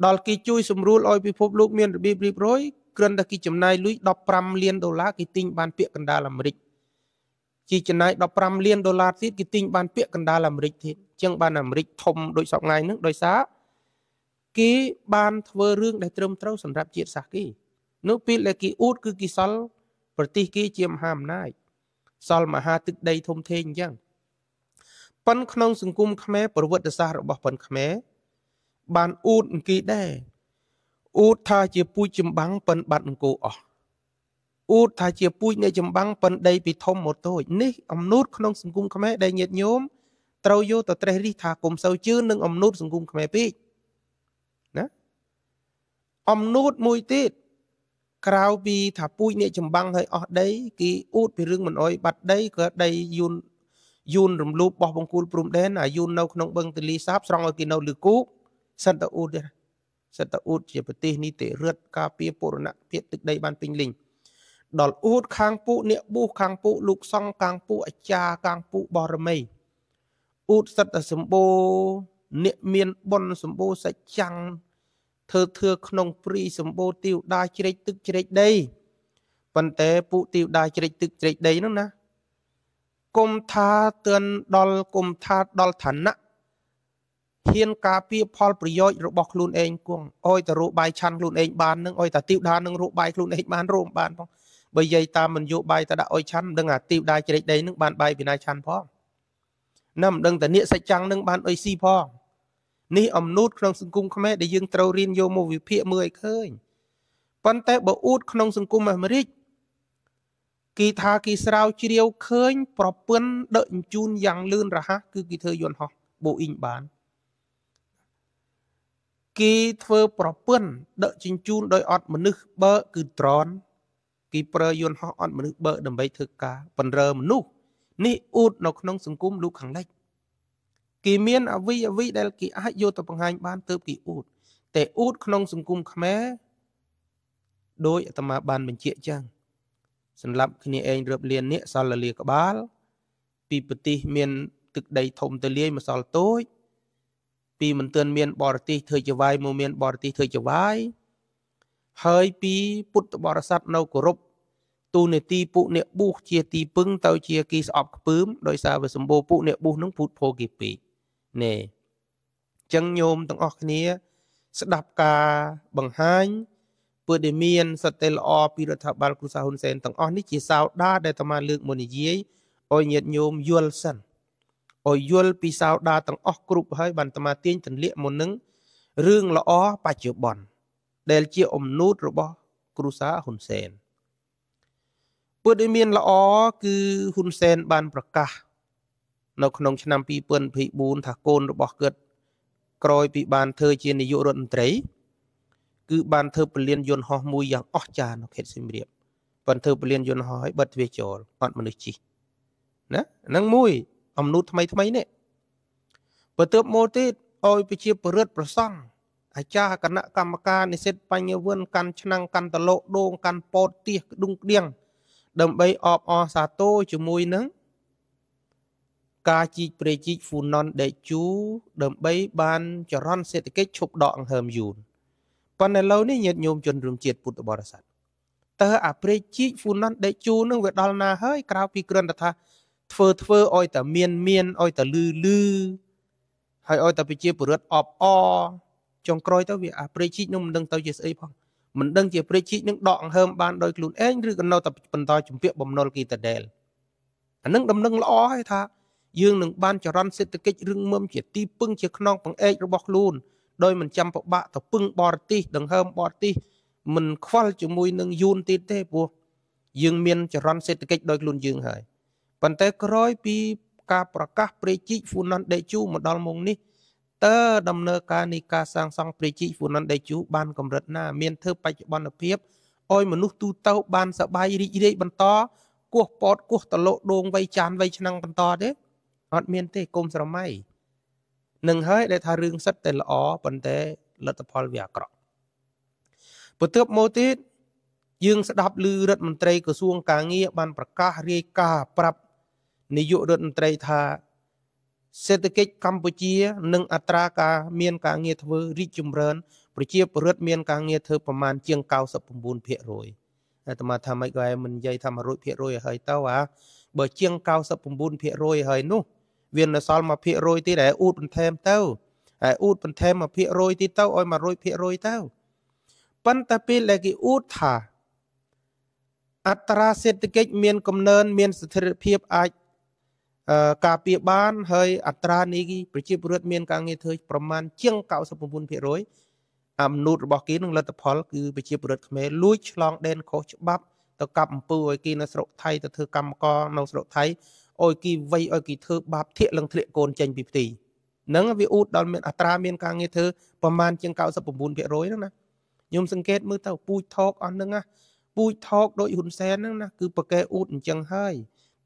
S1: ដល់គេជួយសម្រួលឲ្យពិភពលោកមានរបៀបរៀបរយគ្រាន់តែគេចំណាយលុយ15លានដុល្លារគេទិញបានពាក្យកណ្ដាលអាមេរិកជាចំណាយ15លានដុល្លារទៀតគេទិញបានពាក្យកណ្ដាលអាមេរិកទៀតចឹងបានអាមេរិកធំដូចសពថ្ងៃហ្នឹងដោយសារគេបានធ្វើរឿងដែលត្រឹមត្រូវសម្រាប់ជាតិសាសន៍គេនៅពេលដែលគេអួតគឺគេសល់ប្រទេសគេជាមហាអំណាចសល់មហាទឹកដីធំធេងអញ្ចឹងប៉ុនក្នុងសង្គមខ្មែរប្រវត្តិសាស្ត្ររបស់ប៉ុនខ្មែរបានអួតអង្គីដែរអ៊ូតថាជាពូជចម្បាំងប៉ិនបាត់នគរអស់អ៊ូតថាជាពូជនៃចម្បាំងប៉ិនដីពីធំមកតូចនេះអំណូតក្នុងសង្គមខ្មែរដែលញាតញោមត្រូវយកទៅត្រេះរិះថាគុំសូវជឿនឹងអំណូតសង្គមខ្មែរពេកណាអំណូតមួយទៀតក្រៅពីថាពូជអ្នកចម្បាំងហើយអស់ដីគេអ៊ូតពីរឿងមិនអុយបាត់ដីក៏ដីយូនយូនរំលោភបោះបង្គោលព្រំដែនអាយូននៅក្នុងបឹងទលីសាបស្រង់ឲ្យគេនៅលើគូកសិនតអ៊ូតទៀតសេដ្ឋអ៊ូតជាប្រទេសនីតិរដ្ឋការពារពរណភាពទឹកដីបានពេញលិញដល់អ៊ូតខាងពូអ្នកប៊ូខាងពូលោកសង្ឃខាងពូអាចារ្យខាងពូបរមីអ៊ូតសិតតែសម្បូរអ្នកមានបុណ្យសម្បូរសច្ចាំងធ្វើធឿក្នុងព្រីសម្បូរទីវដាជ្រែកទឹកជ្រែកដីប៉ុន្តែពូទីវដាជ្រែកទឹកជ្រែកដីនោះណាគុំថាទឿនដល់គុំថាដល់ឋានៈហ៊ានការពារផលប្រយោជន៍របស់ខ្លួនឯងគង់អយតរូបាយឆាន់ខ្លួនឯងបាននឹងអយតទីវដានឹងរូបាយខ្លួនឯងបានរោមបានផងបើនិយាយតាមនយោបាយតដាក់អយឆាន់មិនដឹងអាទីវដាជ្រែកដីនឹងបានបាយពីណាឆាន់ផងណាមិនដឹងតនៀកសាច់ចាំងនឹងបានអុយស៊ីផងនេះអំណូតក្នុងសង្គមខ្មែរដែលយើងត្រូវរៀនយកមកវិភាគមើលឲ្យឃើញប៉ុន្តែបើអួតក្នុងសង្គមអាមេរិកគេថាគេស្រាវជ្រាវឃើញប្រពន្ធដឹកជញ្ជូនយ៉ាងលឿនរហ័សគឺគេធ្វើយន្តហោះ Boeing បានគេធ្វើប្រពន្ធដឹកជញ្ជូនដោយអត់មនុស្សបើគឺត្រនគេប្រើយន្តហោះអត់មនុស្សបើដើម្បីធ្វើការបំរើមនុស្សនេះអ៊ូតនៅក្នុងសង្គមលោកខាងលិចគេមានអវិអវិដែលគេអាចយកទៅបង្ហាញបានទើបគេអ៊ូតតែអ៊ូតក្នុងសង្គមខ្មែរដោយអាត្មាបានបញ្ជាក់ចឹងសម្រាប់គ្នាឯងរៀបលៀននេះសល់លាក្បាលពីប្រទេសមានទឹកដីធំទៅលាយម្សិលតូចពីមិនទាន់មានបរទេសធ្វើជាវាយមកមានបរទេសធ្វើជាវាយហើយពីពុទ្ធបរិស័ទនៅគោរពទូនេតិពុអ្នកបុះជាទីពឹងទៅជា គីស្អប់ខ្ពើមដោយសារវាសម្បូរពុអ្នកបុះនឹងពុទ្ធភោគីពេកណែចឹងញោមទាំងអស់គ្នា ស្ដាប់ការបង្ហាញពើដែលមានសតិល្អពីរដ្ឋបាលគ្រូសាហ៊ុនសែនទាំងអស់នេះជាសោដាដែលអាត្មាលើកមុននិយាយឲ្យញាតញោមយល់សិនឲ្យយល់ពីសោដាទាំងអស់គ្រប់ហើយបានតមាទាញទន្លាក់មុននឹងរឿងល្អបច្ចុប្បន្នដែលជាអំណូតរបស់ គ្រូសាហ៊ុនសែនពុទ្ធមានល្អគឺហ៊ុនសែនបានប្រកាសនៅក្នុង ឆ្នាំ2024ថាកូនរបស់គាត់ក្រោយពីបានធ្វើជានាយករដ្ឋមន្ត្រី គឺបានធ្វើពលានយន្តហោះមួយយ៉ាងអស្ចារ្យនៅខេត្តសៀមរាបបានធ្វើពលានយន្តហោះឲ្យបិទទ្វារចោលអត់មនុស្សជិះណាហ្នឹងមួយអំណូតថ្មីថ្មីនេះបើទើបមកទៀតអោយប្រជាពលរដ្ឋប្រសង់អាចារ្យគណៈកម្មការនិស្សិតបញ្ញវន្តកាន់ឆ្នាំងកាន់តលោកដូងកាន់ពោតទៀសដុងដៀងដើម្បីអបអរសាទរជាមួយនឹងការជីកព្រៃជីកហ្វូណុនដេជូ ដើម្បីបាន ចរន្តសេដ្ឋកិច្ចឈប់ដកអង្ហើមយូនប៉ុន្តែឥឡូវនេះញាតិញោមជនរួមជាតិពុទ្ធបរិស័ទតើអាព្រៃជីកហ្វូណុនដេជូនឹងវាដល់ណាហើយក្រៅពីគ្រាន់តែថាធ្វើធ្វើឲ្យតែមាន មានឲ្យតែលឺលឺហើយឲ្យតែប្រជាពលរដ្ឋអបអចុងក្រោយទៅវាអាព្រៃជីកនឹងមិនដឹងទៅជាស្អីផងមិនដឹងជាព្រៃជីកនឹងដកអង្ហើមបានដោយខ្លួនឯងឬក៏នៅតែបន្តជំពាក់បំណុលគេតដែលអានឹងដំណឹងល្អហើយថាយើងនឹងបានចរន្តសេដ្ឋកិច្ចរឿងមើមជាទីពឹងជាខ្នងពង្អែករបស់ខ្លួនដោយមិនចាំពិបាកទៅពឹងបរទេសដង្ហើមបរទេសមិនខ្វល់ជាមួយនឹងយួនទៀតទេព្រោះយើងមានចរន្តសេដ្ឋកិច្ចដោយខ្លួនយើងហើយ។ប៉ុន្តែក្រោយពីការប្រកាសព្រះជីកហ្វូណនដេជូមកដល់មុងនេះតើដំណើរការនៃការសាងសង់ព្រះជីកហ្វូណនដេជូបានកម្រិតណាមានធ្វើបច្ចុប្បន្នភាពឲ្យមនុស្សទូទៅ បានសបាយរីករាយបន្តគោះពតគោះតលកដងវ័យចានវ័យឆ្នាំបន្តទេអត់មាន ទេគុំស្រមៃនឹងហើយដែលថារឿងសិតតែល្អប៉ុន្តែលទ្ធផលវាអាក្រក់បន្ទាប់មកទៀតយើង ស្ដាប់ឮរដ្ឋមន្ត្រីក្រសួងកាងារបានប្រកាសរាយការណ៍ប្រាប់នាយករដ្ឋមន្ត្រីថាសេដ្ឋកិច្ចកម្ពុជានឹងអត្រាការមានការងារធ្វើរីកចម្រើនប្រជាពលរដ្ឋមានការងារធ្វើប្រមាណជាង99%អាត្មាថាមិនក៏មិននិយាយថា100%ហើយទៅអាបើជាង99%ហើយនោះវានៅសល់1%ទៀតដែលអ៊ូតបន្ថែមទៅហើយអ៊ូតបន្ថែម1%ទៀតទៅឲ្យ100%ទៅប៉ុន្តែពេលដែលគេអ៊ូតថាអត្រាសេដ្ឋកិច្ចមានកំណើនមានស្ថិរភាពអាចការពៀបាន ហើយអត្រានេះប្រជាពលរដ្ឋមានការងារធ្វើប្រមាណជាង99%អំណូតរបស់គេនឹងលទ្ធផល គឺប្រជាពលរដ្ឋខ្មែរលួចឆ្លងដែនខុសច្បាប់ទៅកាប់អំពើឲ្យគេនៅស្រុកថៃទៅធ្វើកម្មករនៅស្រុកថៃឲ្យគេវាយឲ្យគេធ្វើបាបធាក់លឹងធ្លាក់កូនចេញពីផ្ទៃនឹងវាអ៊ូតដល់មានអត្រាមានការងារធ្វើប្រមាណជាង99%ហ្នឹងណាខ្ញុំសង្កេតមើលទៅពូជថោកអស់ហ្នឹងណាពូជថោកដោយហ៊ុនសែនហ្នឹងណាគឺប្រកែអ៊ូតអញ្ចឹងហើយ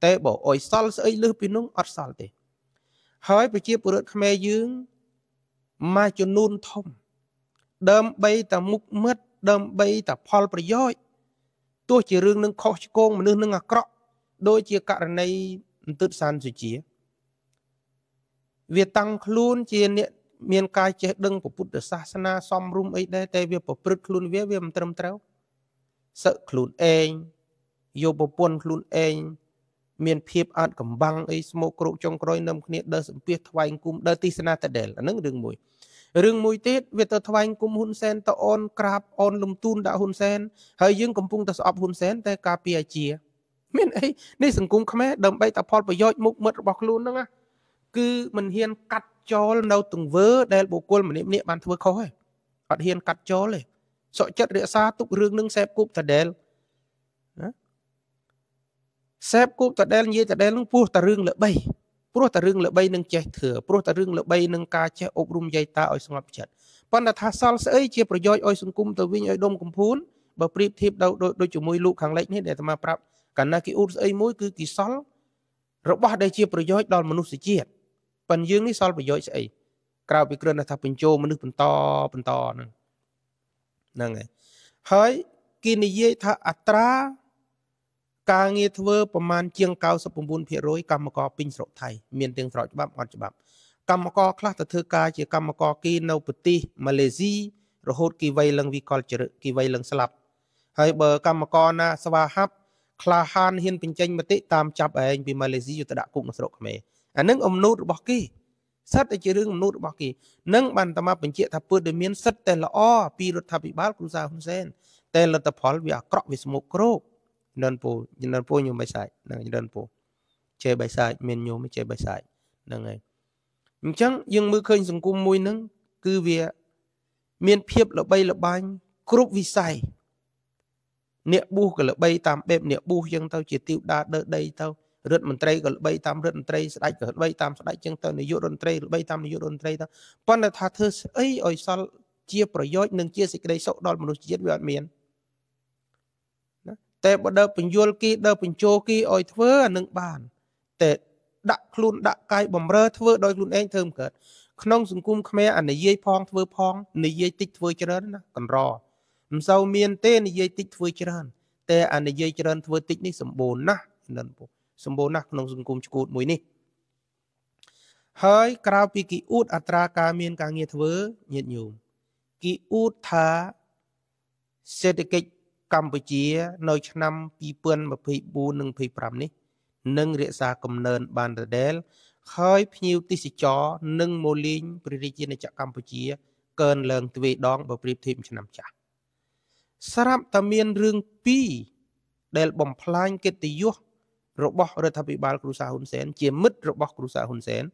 S1: តែបើអុយសល់ស្អីលើសពីនោះអត់សល់ទេ ហើយប្រជាពលរដ្ឋខ្មែរយើងមួយចំនួនធំ ដើម្បីតែមុខមិត្តដើម្បីតែផលប្រយោជន៍ទោះជារឿងនឹងខុសឆ្គងមនុស្សនឹងអាក្រក់ដូចជាករណីអន្តិតសានសុជា វាតាំងខ្លួនជាអ្នកមានការចេះដឹងពុទ្ធសាសនាសំរុំអីដែរតែវាប្រព្រឹត្តខ្លួនវាវាមិនត្រឹមត្រូវសឹកខ្លួនឯងយកប្រពន្ធខ្លួនឯងមានភាពអត់កំបាំងអីស្មោកគ្រោកចុងក្រោយនឹមគ្នាដើរសំភាសថ្វាយគុំដើរទិសនាតដែលអានឹងរឿងមួយរឿងមួយទៀតវាទៅថ្វាយគុំហ៊ុនសែនទៅអូនក្រាបអូនលំទូនដាក់ហ៊ុនសែនហើយយើងកំពុងតែស្អប់ហ៊ុនសែនតែការពីអាជាមានអីនេះសង្គមខ្មែរដើម្បីតែផលប្រយោជន៍មុខមិត្តរបស់ខ្លួនហ្នឹងណាគឺមិនហ៊ានកាត់ចោលនៅ ទង្វើ ដែលបុគ្គលម្នាក់ម្នាក់បានធ្វើខុសទេអត់ហ៊ានកាត់ចោលទេសក់ចិត្តរក្សាទុករឿងនឹងសេពគប់តដែលសេពគូបតដែលនិយាយតដែលនឹងពោះតរឿងល្បីព្រោះតរឿងល្បីនឹងចេះធឿព្រោះតរឿងល្បីនឹងការចេះអប់រំយាយតាឲ្យស្ងប់ចិត្តប៉ុន្តែថាសល់ស្អីជាប្រយោជន៍ឲ្យសង្គមទៅវិញឲ្យដុំកំភួនបើប្រៀបធៀបដល់ដូចជាមួយលោកខាងលិចនេះដែលអាត្មាប្រាប់កាលណាគេអ៊ូតស្អីមួយគឺគេសល់របស់ដែលជាប្រយោជន៍ដល់មនុស្សជាតិប៉ុន្តែយើងនេះសល់ប្រយោជន៍ស្អីក្រៅពីគ្រាន់តែថាបញ្ចូលមនុស្សបន្តបន្តហ្នឹងហ្នឹងហើយហើយគេនិយាយថាអត្រាការងារធ្វើប្រមាណជាង99%កម្មករពេញស្រុកថៃមានទាំងស្រុកច្បាប់អត់ច្បាប់កម្មករខ្លះទៅធ្វើការជាកម្មករគីនៅប្រទេសម៉ាឡេស៊ីរហូត គីវៃលឹងវិកលចរិតគីវៃលឹងស្លាប់ ហើយបើកម្មករណាស្វាហាប់ក្លាហានហ៊ានបញ្ចេញមតិតាមចាប់ឯងពីម៉ាឡេស៊ីយកទៅដាក់គុកនៅស្រុកខ្មែរអានឹងអំនួតរបស់គេសិតតែជារឿងអំនួតរបស់គេនឹងបានតាមបញ្ជាក់ថាពើដែលមានសិតតែល្អពីរដ្ឋាភិបាលគ្រូសាហ៊ុនសែនតែលទ្ធផលវាអាក្រក់វាស្មុគគ្រោកនិនពូនិនពូញោមបៃសាច់ហ្នឹងនិនពូជេបៃសាច់មានញោមជេបៃសាច់ហ្នឹងហើយអញ្ចឹងយើងមើលឃើញសង្គមមួយហ្នឹងគឺវាមានភាពល្បីល្បាញគ្រប់វិស័យអ្នកប៊ូសក៏ល្បីតាមបែបអ្នកប៊ូសចឹងទៅជាទីវតាដើដីទៅរដ្ឋមន្ត្រីក៏ល្បីតាមរដ្ឋមន្ត្រីស្ដេចក៏ល្បីតាមស្ដេចចឹងទៅនាយករដ្ឋមន្ត្រីល្បីតាមនាយករដ្ឋមន្ត្រីទៅប៉ុន្តែថាធ្វើស្អីឲ្យសល់ជា ប្រយោជន៍និងជាសេចក្តីសុខដល់មនុស្សជាតិវាអត់មាន។តែបើដើបញ្យលគីដើបញ្ជោគីឲ្យធ្វើអានឹងបានតែដាក់ខ្លួនដាក់កាយបំរើធ្វើដោយខ្លួនឯងធ្វើមិនកើតក្នុងសង្គមខ្មែរអានិយាយផងធ្វើផងនិយាយតិចធ្វើច្រើនណាកំរមិនសូវមានទេនិយាយតិចធ្វើច្រើនតែអានិយាយច្រើនធ្វើតិចនេះសម្បូរណាស់នឹងពុសម្បូរណាស់ក្នុងសង្គមឈួតមួយនេះហើយក្រៅពីគីអួតអត្រាការមានការងារធ្វើញាតញោមគីអួតថាសេដ្ឋកិច្ចកម្ពុជានៅឆ្នាំ2024និង25នេះនឹងរក្សាកំណើន បានដដែលហើយភ្ញៀវទេសចរនិងម៉ូលីងព្រះរាជាណាចក្រកម្ពុជា កើនឡើងទ្វេដងបើប្រៀបធៀបឆ្នាំចាស់ស្រាប់តែមានរឿងពីរដែល បំផ្លាញកិត្តិយសរបស់រដ្ឋាភិបាលគ្រូសាហ៊ុនសែនជាមិត្តរបស់គ្រូសាហ៊ុនសែន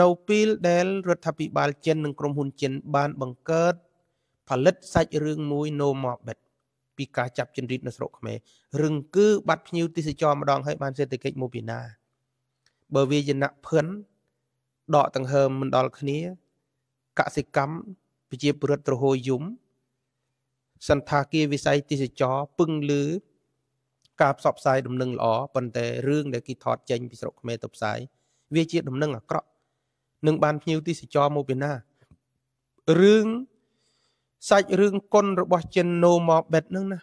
S1: នៅពេលដែលរដ្ឋាភិបាលចិននិងក្រុមហ៊ុនចិនបាន បង្កើត ផលិតសាច់រឿងមួយ No More Bet ពីការចាប់ចិនរីតនៅស្រុកខ្មែររឹងគឺបាត់ភ្ញៀវទេសចរម្ដងហើយបានសេដ្ឋកិច្ចមកពីណាបើវាយណៈភិនដកដង្ហើមមិនដល់គ្នាកសិកម្មប្រជាពលរដ្ឋរហូយំសន្តាគារវិស័យទេសចរពឹងលើ ការផ្សព្វផ្សាយដំណឹងល្អប៉ុន្តែរឿងដែលគេថតចេញពីស្រុកខ្មែរទៅផ្សាយវាជាដំណឹងអាក្រក់នឹងបានភ្ញៀវទេសចរមកពីណារឿងសាច់រឿងគុណរបស់ចិនណូម៉ូបេតហ្នឹងណា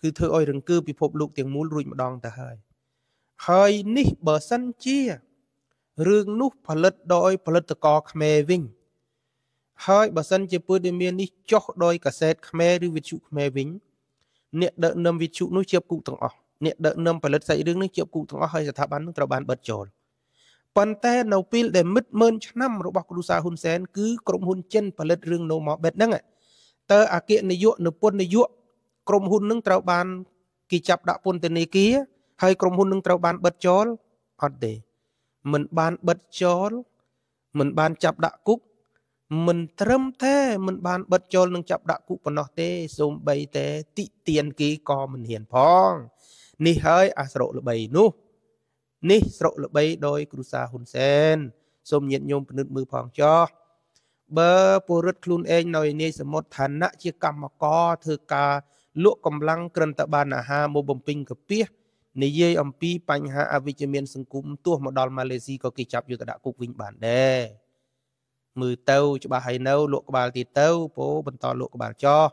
S1: គឺធ្វើឲ្យរង្គើពិភពលោកទាំងមូលរួចម្ដងទៅហើយហើយនេះបើសិនជារឿងនោះផលិតដោយ ផលិតករខ្មែរវិញហើយបើសិនជាពលរដ្ឋមាននេះចុះដោយកាសែតខ្មែរឬវិទ្យុខ្មែរវិញអ្នកដឹកនាំវិទ្យុនោះជាប់គុកទាំងអស់អ្នកដឹកនាំផលិតសាច់រឿងនេះជាប់គុកទាំងអស់ហើយស្ថាប័ននឹងត្រូវបានបិទចោលប៉ុន្តែ នៅពេលដែលមិត្តមើលឆ្នាំរបស់គ្រូសាហ៊ុនសែនគឺក្រុមហ៊ុនចិនផលិតរឿង No More Bet ហ្នឹងតើអគ្គនាយកនិពន្ធនាយកក្រុមហ៊ុននឹងត្រូវបានគេចាប់ដាក់ពន្ធនាគារហើយក្រុមហ៊ុននឹងត្រូវបានបិទចោលអត់ទេមិនបានបិទចោលមិនបានចាប់ដាក់គុកមិនត្រឹមតែមិនបានបិទចោលនឹងចាប់ដាក់គុកប៉ុណ្ណោះទេសូម្បីតែតិទៀនគេក៏មិនហ៊ានផង នេះហើយអាស្រកល្បីនោះ នេះស្រកល្បីដោយ គ្រូសាហ៊ុនសែនសូមញាតញោមពិនិត្យមើលផងចោះបើពលរដ្ឋខ្លួនឯងនៅឯនាយសមុទ្រឋានៈជាកម្មករធ្វើការលក់កម្លាំងក្រឹមតបានអាហារមកបំពេញកាពិះនិយាយអំពីបញ្ហាអវិជ្ជមានសង្គមទោះមកដល់ម៉ាឡេស៊ីក៏គេចាប់យកទៅដាក់គុកវិញបានដែរមើលទៅច្បាស់ហើយនៅលក់ក្បាលទៀតទៅពោបន្តលក់ក្បាលចោះ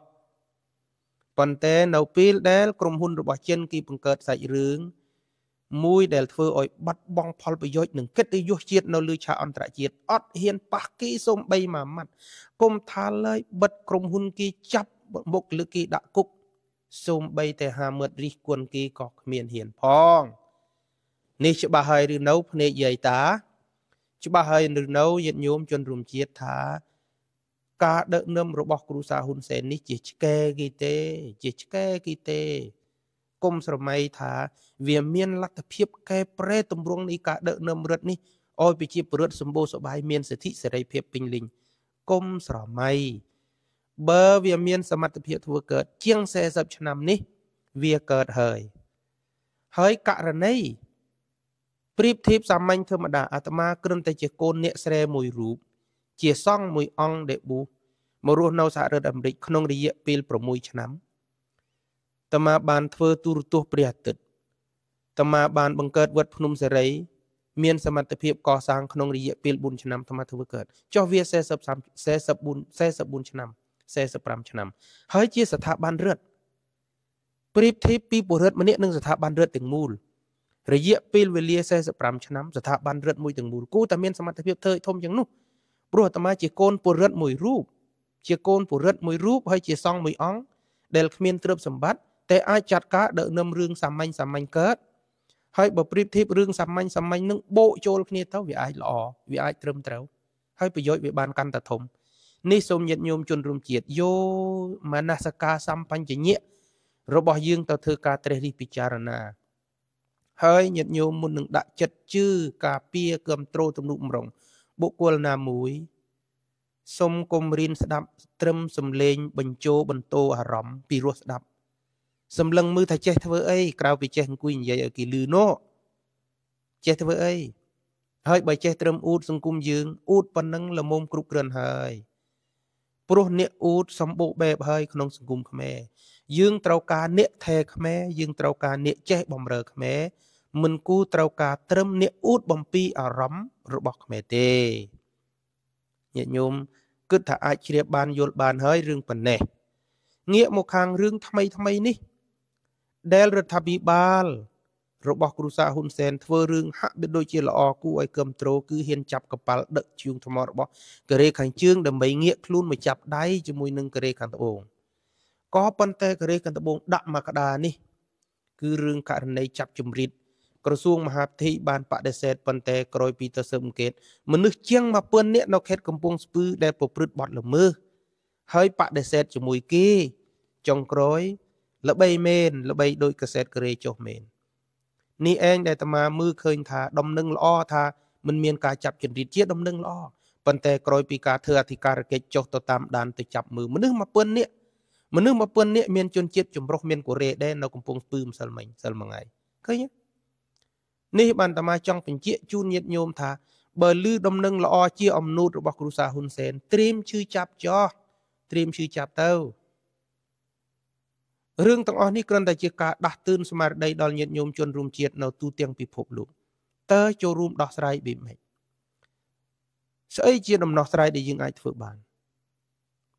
S1: ប៉ុន្តែនៅពេលដែលក្រុមហ៊ុនរបស់ចិនគេបង្កើតសាច់រឿងមួយដែលធ្វើឲ្យបាត់បង់ផលប្រយោជន៍និងកិត្តិយសជាតិនៅលើឆាកអន្តរជាតិអត់ហ៊ានប៉ះគេសូម្បីមួយម៉ាត់គុំថាឡើយបិទក្រុមហ៊ុនគេចាប់មុខលើគេដាក់គុកសូម្បីតែហាមឺតរិះគន់គេក៏គ្មានហ៊ានផងនេះច្បាស់ហើយឬនៅភ្នែកយាយតាច្បាស់ហើយឬនៅញាតិញោមជនរួមជាតិថាការដឹកនាំរបស់គ្រូសាហ៊ុនសែននេះជាឆ្កែគេទេជាឆ្កែគេទេគមស្រមៃថា វាមានលទ្ធភាពកែប្រែទម្រង់នៃការដឹកនាំរដ្ឋនេះឲ្យប្រជាពលរដ្ឋសម្បូរសបាយមានសិទ្ធិសេរីភាពពេញលេញគុំស្រមៃបើវាមាន សមត្ថភាពធ្វើកើតជាង40ឆ្នាំនេះវាកើតហើយហើយករណីប្រៀបធៀបសាមញ្ញធម្មតាអាត្មាគ្រាន់តែជាកូនអ្នកស្រែមួយរូបជា សង្ឃមួយ អង្គដេប៊ូមករស់នៅសហរដ្ឋអាមេរិកក្នុងរយៈពេល6ឆ្នាំតមាបានធ្វើទូរទស្សន៍ព្រះអាទិត្យតមាបានបង្កើតវត្តភ្នំសេរីមានសមត្ថភាពកសាងក្នុងរយៈពេល4ឆ្នាំអាត្មាធ្វើកើតចុះវា40 44 44ឆ្នាំ45ឆ្នាំ ហើយជាស្ថាប័នរដ្ឋប្រៀបធៀបពីបុរដ្ឋម្នាក់និងស្ថាប័នរដ្ឋទាំងមូលរយៈពេលវេលា45ឆ្នាំស្ថាប័នរដ្ឋមួយទាំងមូលគូតែមានសមត្ថភាពធ្វើធំជាងនោះព្រោះអាត្មាជាកូនបុរដ្ឋមួយរូបជាកូនបុរដ្ឋមួយរូបហើយជាសង្ឃមួយអង្គដែលគ្មានទ្រព្យសម្បត្តិតែអាចចាត់ការដឹកនាំរឿងសាមញ្ញសាមញ្ញកើតហើយបើប្រៀបធៀបរឿងសាមញ្ញសាមញ្ញនឹងបោកចូលគ្នាទៅវាអាចល្អវាអាចត្រឹមត្រូវ ហើយប្រយោជន៍វាបានកាន់តែធំ នេះសូមញាតញោមជនរួមជាតិយោមនសការសម្បញ្ញញ្ញៈរបស់យើងទៅធ្វើការត្រេះរិះពិចារណា ហើយញាតញោមមុននឹងដាក់ចិត្តជឿការពារគ្រប់ត្រូលទំនុកម្រងបុគ្គលណាមួយសូមគុំរៀនស្ដាប់ត្រឹមសំលេងបញ្ចោបន្ទោអារម្មណ៍ពីរោះស្ដាប់សម្លឹងមើលថាចេះធ្វើអីក្រៅពីចេះអង្គុយនិយាយឲ្យគេលឺនោះចេះធ្វើអីហើយបើចេះ ត្រឹមអ៊ូត សង្គមយើងអ៊ូតប៉ុណ្ណឹងល្មមគ្រប់គ្រាន់ហើយ ព្រោះអ្នកអ៊ូតសម្បូរបែបហើយក្នុងសង្គមខ្មែរយើងត្រូវការអ្នកថែខ្មែរយើងត្រូវការអ្នកចេះបំរើខ្មែរមិនគូត្រូវការត្រឹមអ្នកអ៊ូតបំពីអារម្មណ៍របស់ខ្មែរទេញាតិញោមគិតថាអាចជ្រាបបានយល់បាន ហើយរឿងប៉ុណ្ណេះងាក មកខាងរឿង ថ្មីថ្មីនេះដែលរដ្ឋាភិបាលរបស់គ្រូសាហ៊ុនសែនធ្វើរឿងហាក់បីដូចជាល្អគួរឲ្យគាំទ្រគឺហ៊ានចាប់កប៉ាល់ដឹកជើងថ្មរបស់កូរ៉េខាងជើងដើម្បីងាកខ្លួនមកចាប់ដៃជាមួយនឹងកូរ៉េខាងត្បូងក៏ប៉ុន្តែកូរ៉េខាងត្បូងដាក់មកក្តារនេះ គឺរឿងករណីចាប់ចម្រិតក្រសួងមហាផ្ទៃបានបដិសេធប៉ុន្តែក្រោយពីទៅស៊ើបអង្កេតមនុស្សជាង1000នាក់នៅ ខេត្តកំពង់ស្ពឺដែលប្រព្រឹត្តបទល្មើសហើយបដិសេធជាមួយគេចុងក្រោយល្បីមែនល្បីដូចកាសែតកូរ៉េចុះមែននេះឯងដែលអាត្មាមើលឃើញថាដំណឹងល្អថាมันមានការចាប់ចន្ទរិតជាដំណឹងល្អប៉ុន្តែក្រោយពីការធ្វើអធិការកិច្ចចុះទៅតាមដានទៅចាប់មើលមនុស្សមួយពាន់នាក់មនុស្សមួយពាន់នាក់មានជនជាតិចម្រុះមានកូរ៉េដែរនៅកំពង់ស្ពឺម្សិលមិញសិលមួយថ្ងៃឃើញនេះបានតាមាចង់បញ្ជាក់ជូនញាតិញោមថាបើលឺដំណឹងល្អជាអំណូតរបស់គ្រូសាហ៊ុនសែនត្រៀមឈឺចាប់ចោះត្រៀមឈឺចាប់ទៅរឿងទាំងអស់នេះគ្រាន់តែជាការដាស់តឿនស្មារតីដល់ញាតិញោមជនរួមជាតិនៅទូទាំងពិភពលោកតើចូលរួមដោះស្រាយបៀបម៉េចស្អីជាដំណោះស្រាយដែលយើងអាចធ្វើបាន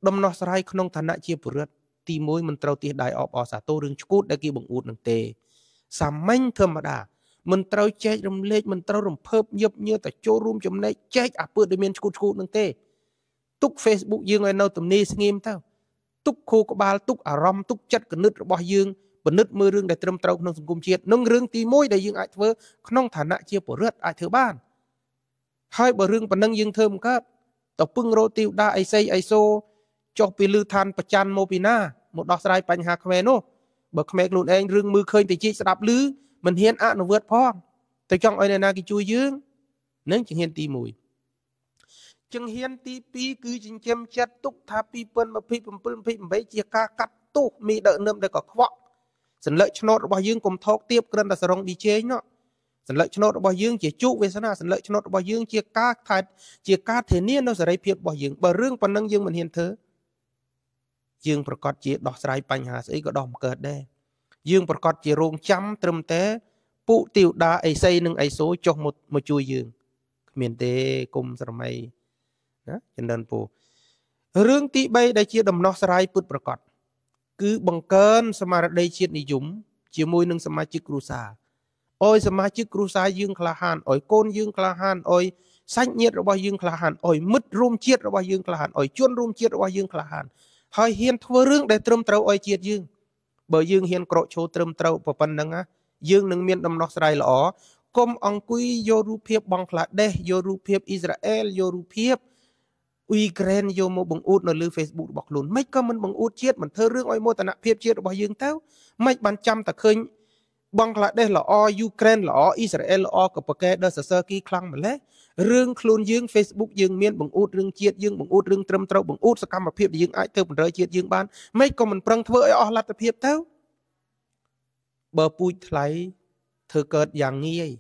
S1: ដំណោះស្រាយក្នុងឋានៈជាបុរដ្ឋទី1មិនត្រូវទិះដៃអបអសាទោរឿងឈួតដែលគេបង្អួតនឹងទេសាមញ្ញធម្មតាមិនត្រូវចែករំលែកមិនត្រូវរំភើបញឹកញើតែចូលរួមចំណែកចែកអាពើដែលមានឈួតឈួតនឹងទេទុក Facebook យើងឲ្យនៅទំនេរស្ងៀមទៅទុកខួរក្បាលទុកអារម្មណ៍ទុកចិត្តគណិតរបស់យើងពិនិត្យមើលរឿងដែលត្រឹមត្រូវក្នុងសង្គមជាតិនិងរឿងទី1ដែលយើងអាចធ្វើក្នុងឋានៈជាពលរដ្ឋអាចធ្វើបានហើយបើរឿងប៉ុណ្ណឹងយើងធ្វើមិនកើតតពឹងរោទីវតាអីសីអីសូចុះពីលឺឋានប្រច័នមកពីណាមកដោះស្រាយបញ្ហាខ្មែរនោះបើខ្មែរខ្លួនឯងរឿងមើលឃើញតែជីកស្ដាប់ឮមិនហ៊ានអនុវត្តផងតែចង់ឲ្យអ្នកណាគេជួយយើងនឹងជាហ៊ានទី1ចង្ហៀនទី2គឺចិញ្ចឹមចិត្តទុកថា2027 28ជាការកាត់ទោសមីដឹកនឹមដែលកខ្វក់សញ្ញាឆ្នោតរបស់យើងកុំថោកទាបគ្រាន់តែសរងឌីជេនោះសញ្ញាឆ្នោតរបស់យើងជាជោគវាសនាសញ្ញាឆ្នោតរបស់យើងជាការខិតជាការធានានៅសេរីភាពរបស់យើងបើរឿងប៉ុណ្ណឹងយើងមិនហ៊ានធ្វើយើងប្រកាសជាដោះស្រាយបញ្ហាស្អីក៏ដោះមិនកើតដែរយើង ប្រកាសជារងចាំត្រឹមតែពួកទាវតាអេសីនិងអេសូចុះមកមកជួយយើងគ្មានទេគុំស្រមៃណាចំណិនពូរឿងទី3ដែលជាដំណោះស្រាយពុតប្រកបគឺបង្កើនស្មារតីជាតិនិយមជាមួយនឹងសមាជិកគ្រួសារអោយសមាជិកគ្រួសារយើងក្លាហានអោយកូនយើងក្លាហានអោយសាច់ញាតិរបស់យើងក្លាហានអោយមិត្តរួមជាតិរបស់យើងក្លាហានអោយជនរួមជាតិរបស់យើងក្លាហានហើយហ៊ានធ្វើរឿងដែលត្រឹមត្រូវអោយជាតិយើងបើយើងហ៊ានក្រោកឈរត្រឹមត្រូវប៉ុណ្ណឹងណាយើងនឹងមានដំណោះស្រាយល្អកុំអង្គុយយករូបភាពបង់ក្លាដេសយករូបភាពអ៊ីស្រាអែលយករូបភាពអ៊ុយក្រែនយកមកបង្អួតនៅលើ Facebook របស់ខ្លួនមិនក៏មិនបង្អួតជាតិមិនធ្វើរឿងឲ្យមោទនភាពជាតិរបស់យើងទៅមិនបានចាំតែឃើញបង់ក្លាដេសល្អយូក្រែនល្អអ៊ីស្រាអែលល្អក៏ប្រកែដល់សរសើរគីខ្លាំងម្ល៉េះរឿងខ្លួនយើង Facebook យើងមានបង្អួតរឿងជាតិយើងបង្អួតរឿងត្រឹមត្រូវបង្អួតសកម្មភាពដែលយើងអាចធ្វើបំរើជាតិយើងបានមិនក៏មិនប្រឹងធ្វើឲ្យអស់លទ្ធភាពទៅបើពូជថ្លៃធ្វើកើតយ៉ាងងាយ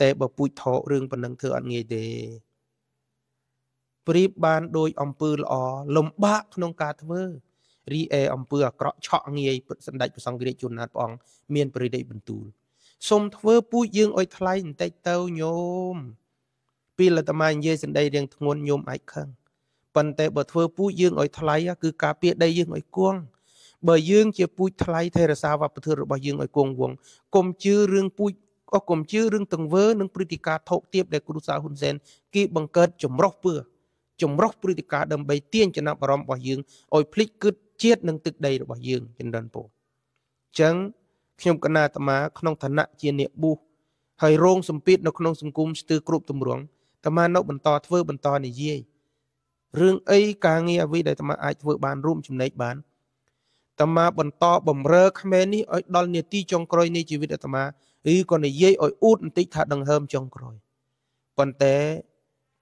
S1: តែបើពូជថោរឿងប៉ុណ្ណឹងធ្វើអត់ងាយទេប្រៀបបានដោយអំពើល្អលំបាកក្នុងការធ្វើរីឯអំពើអាក្រក់ឆក់ងាយសម្ដេចព្រះសង្ឃរាជជួនណាតព្រះអង្គមានប្រិយបន្ទូលសូមធ្វើពូជយើងឲ្យថ្លៃបន្តិចទៅញោមពីលទ្ធមានិយាយសម្ដីរៀងធ្ងន់ញោមអាចខឹងប៉ុន្តែបើធ្វើពូជយើងឲ្យថ្លៃគឺការពៀដីយើងឲ្យគង់បើយើងជាពូជថ្លៃថេរសាវប្បធម៌របស់យើងឲ្យគង់វងកុំជឿរឿងពូជក៏កុំជឿរឿងទង្វើនិងព្រឹត្តិការណ៍ថោកទាបដែលគ្រូសាហ៊ុនសែនគេបង្កើតចម្រោះពឿជំរុះព្រឹត្តិការណ៍ដើម្បីទាញចំណាប់អារម្មណ៍របស់យើងឲ្យភ្លេចគិតជាតិនិងទឹកដីរបស់យើងចិនដិនពូអញ្ចឹងខ្ញុំកណាអាត្មាក្នុងឋានៈជាអ្នកបុះហើយរងសម្ពាធនៅក្នុងសង្គមស្ទើរគ្រប់ទម្រង់អាត្មានៅបន្តធ្វើបន្តនិយាយរឿងអីការងារអ្វីដែលអាត្មាអាចធ្វើបានរួមចំណែកបានអាត្មាបន្តបំរើខ្មែរនេះឲ្យដល់នាទីចុងក្រោយនៃជីវិតអាត្មាឬក៏និយាយឲ្យអួតបន្តិចថាដង្ហើមចុងក្រោយប៉ុន្តែ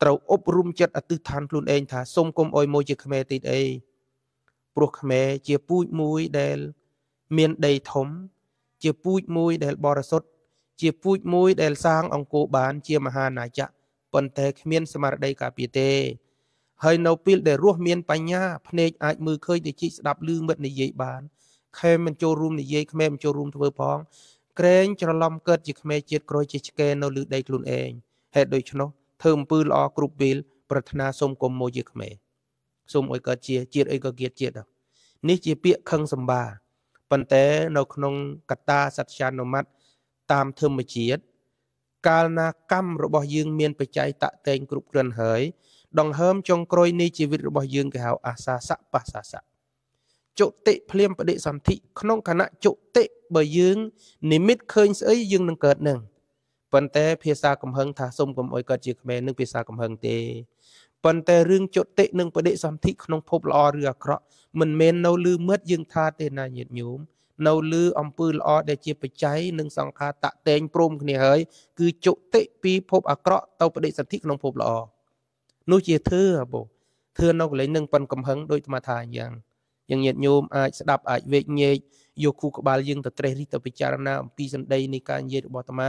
S1: ត្រូវអប់រំចិត្តអតិថានខ្លួនឯងថាសូមកុំអោយមួយជាខ្មែរទីអីព្រោះខ្មែរជាពូជមួយដែល មានដីធំ ជាពូជមួយដែលបរិសុទ្ធជាពូជមួយដែលសាងអង្គរបាន ជាមហាណាចក្រប៉ុន្តែគ្មានស្មារតីការពារទេ ហើយនៅពេលដែលរស់មានបញ្ញាភ្នែកអាច មើលឃើញទៅជីស្ដាប់ឮមិត្តនិយាយបានខែមិនចូលរួមនិយាយខ្មែរមិនចូលរួមធ្វើផងក្រែងច្រឡំកើតជាខ្មែរជាតិក្រោយជាឆ្កែនៅលើដីខ្លួនឯងហេតុដូច្នោះធ្វើអំពើល្អគ្រប់ពេលប្រាថ្នាសូមគុំមកជាខ្មែរសូមឲ្យកើតជាជាតិអីក៏គៀតជាតិនេះជាពាក្យខឹងសម្បាប៉ុន្តែនៅក្នុងកតាសត្យានុម័តតាមធម្មជាតិកាលណាកម្មរបស់ យើង មានបច្ច័យតតែងគ្រប់គ្រាន់ហើយដង្ហើមចុងក្រោយនៃជីវិតរបស់យើងគេហៅអាសាសៈបាសាសៈចុតិភ្លាមបដិសន្ធិក្នុងខណៈចុតិបើយើងនិមិត្តឃើញ ស្អីយើងនឹងកើតនឹងប៉ុន្តែភាសាកំហឹងថាសុំកុំអុយគាត់ជាខ្មែរនឹងភាសាកំហឹងទេប៉ុន្តែរឿងចុតិនិងបដិសន្ធិក្នុងភពល្អឬអាក្រក់មិនមែននៅលឺមើលយើងថាទេណាញាតិញោមនៅលឺអំពើល្អដែលជាបច្ច័យនិងសង្ខារតតែងព្រមគ្នាហើយ គឺចុតិពីភពអាក្រក់ទៅបដិសន្ធិក្នុងភពល្អនោះជាធឿអបូធឿនៅកលែងនឹងប៉ុនកំហឹងដោយអាថាយ៉ាងយ៉ាងញាតញោមអាចស្ដាប់អាចវេកញែកយកគូក្បាលយើងទៅត្រេះរិះទៅពិចារណាអំពីសម្ដីនៃការនិយាយរបស់អាត្មា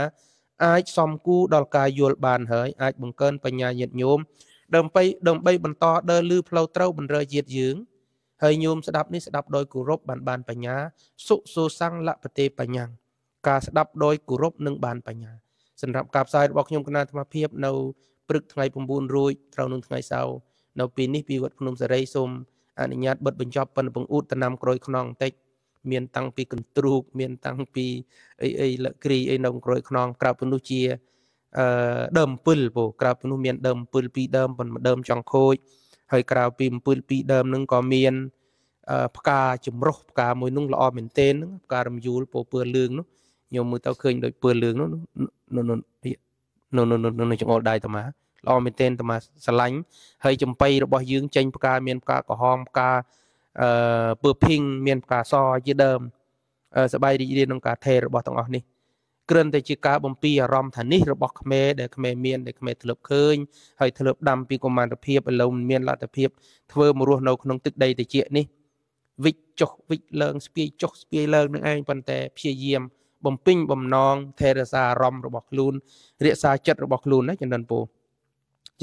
S1: អាចសមគូដល់ការយល់បានហើយអាចបង្កើនបញ្ញាញាតញោមដើម្បីដើម្បីបន្តដើរលឺផ្លូវត្រូវបន្រើជាតិយើងហើយញោមស្ដាប់នេះស្ដាប់ដោយគោរពបានបានបញ្ញាសុសូសੰងលបទេបញ្ញាការស្ដាប់ដោយគោរពនឹងបានបញ្ញាសម្រាប់ការផ្សាយរបស់ខ្ញុំគណៈអាត្មាភាពនៅព្រឹកថ្ងៃ9រោចត្រូវនឹងថ្ងៃសៅរ៍នៅពេលនេះពីវត្តភ្នំសេរីសូមអនុញ្ញាតបិទបញ្ចប់ប៉ុនពងអ៊ូតតំណាំក្រោយខ្នងបន្តិចមានតាំងពីកន្ទ្រូក មានតាំងពីអីអីលក្រីអីនៅក្រួយខ្នងក្រៅពីនោះជាអឺដើម7ពូក្រៅពីនោះមាន ដើម7ពីរដើមប៉ុន្តែដើម ចង់ខូចហើយក្រៅពី7ពីរដើមនឹងក៏មានផ្កាចម្រុះផ្កាមួយនោះល្អមែនទែនហ្នឹងផ្ការំយូលពពើលឿងនោះខ្ញុំមើលទៅឃើញដូចពើលឿងនោះនោះនោះនោះនោះនោះចង្អុលដៃតាម៉ាល្អមែនទែនតាម៉ាស្រឡាញ់ហើយចំបៃរបស់យើងចេញផ្កាមានផ្កាក្រហមផ្កាអឺពើភីងមានផ្កាសជាដើមសបាយរីករាយក្នុងការថេររបស់ទាំងអស់នេះគ្រាន់តែជាការបំពីអារម្មណ៍ថានេះរបស់ខ្មែរដែលខ្មែរមានដែលខ្មែរធ្លាប់ឃើញហើយធ្លាប់ដាំពីកុមារភាពឥឡូវមានលទ្ធភាពធ្វើមរស់នៅក្នុងទឹកដីតិចនេះវិចចុះវិចឡើងស្ពាយចុះស្ពាយឡើងនឹងឯងប៉ុន្តែព្យាយាម បំពេញបំណងថេរសាអារម្មណ៍របស់ខ្លួនរក្សាចិត្តរបស់ខ្លួនណាចន្ទនពូ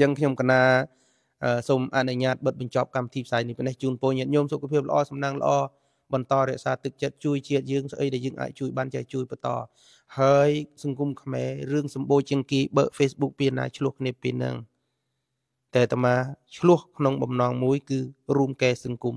S1: អញ្ចឹងខ្ញុំកណារសូមអនុញ្ញាតបិទបញ្ចប់កម្មវិធីផ្សាយនេះប៉ុណ្ណេះជូនពរញាតិញោមសុខភាពល្អសំណាងល្អបន្តរក្សាទឹកចិត្តជួយជាតិយើងស្អីដែលយើងអាចជួយបានចេះជួយបន្តហើយ សង្គមខ្មែររឿងសម្បូរជាងគីបើក Facebook ពីណាឆ្លោះគ្នាពីនឹងតែអាត្មាឆ្លោះក្នុងបំណងមួយគឺរួមកែសង្គម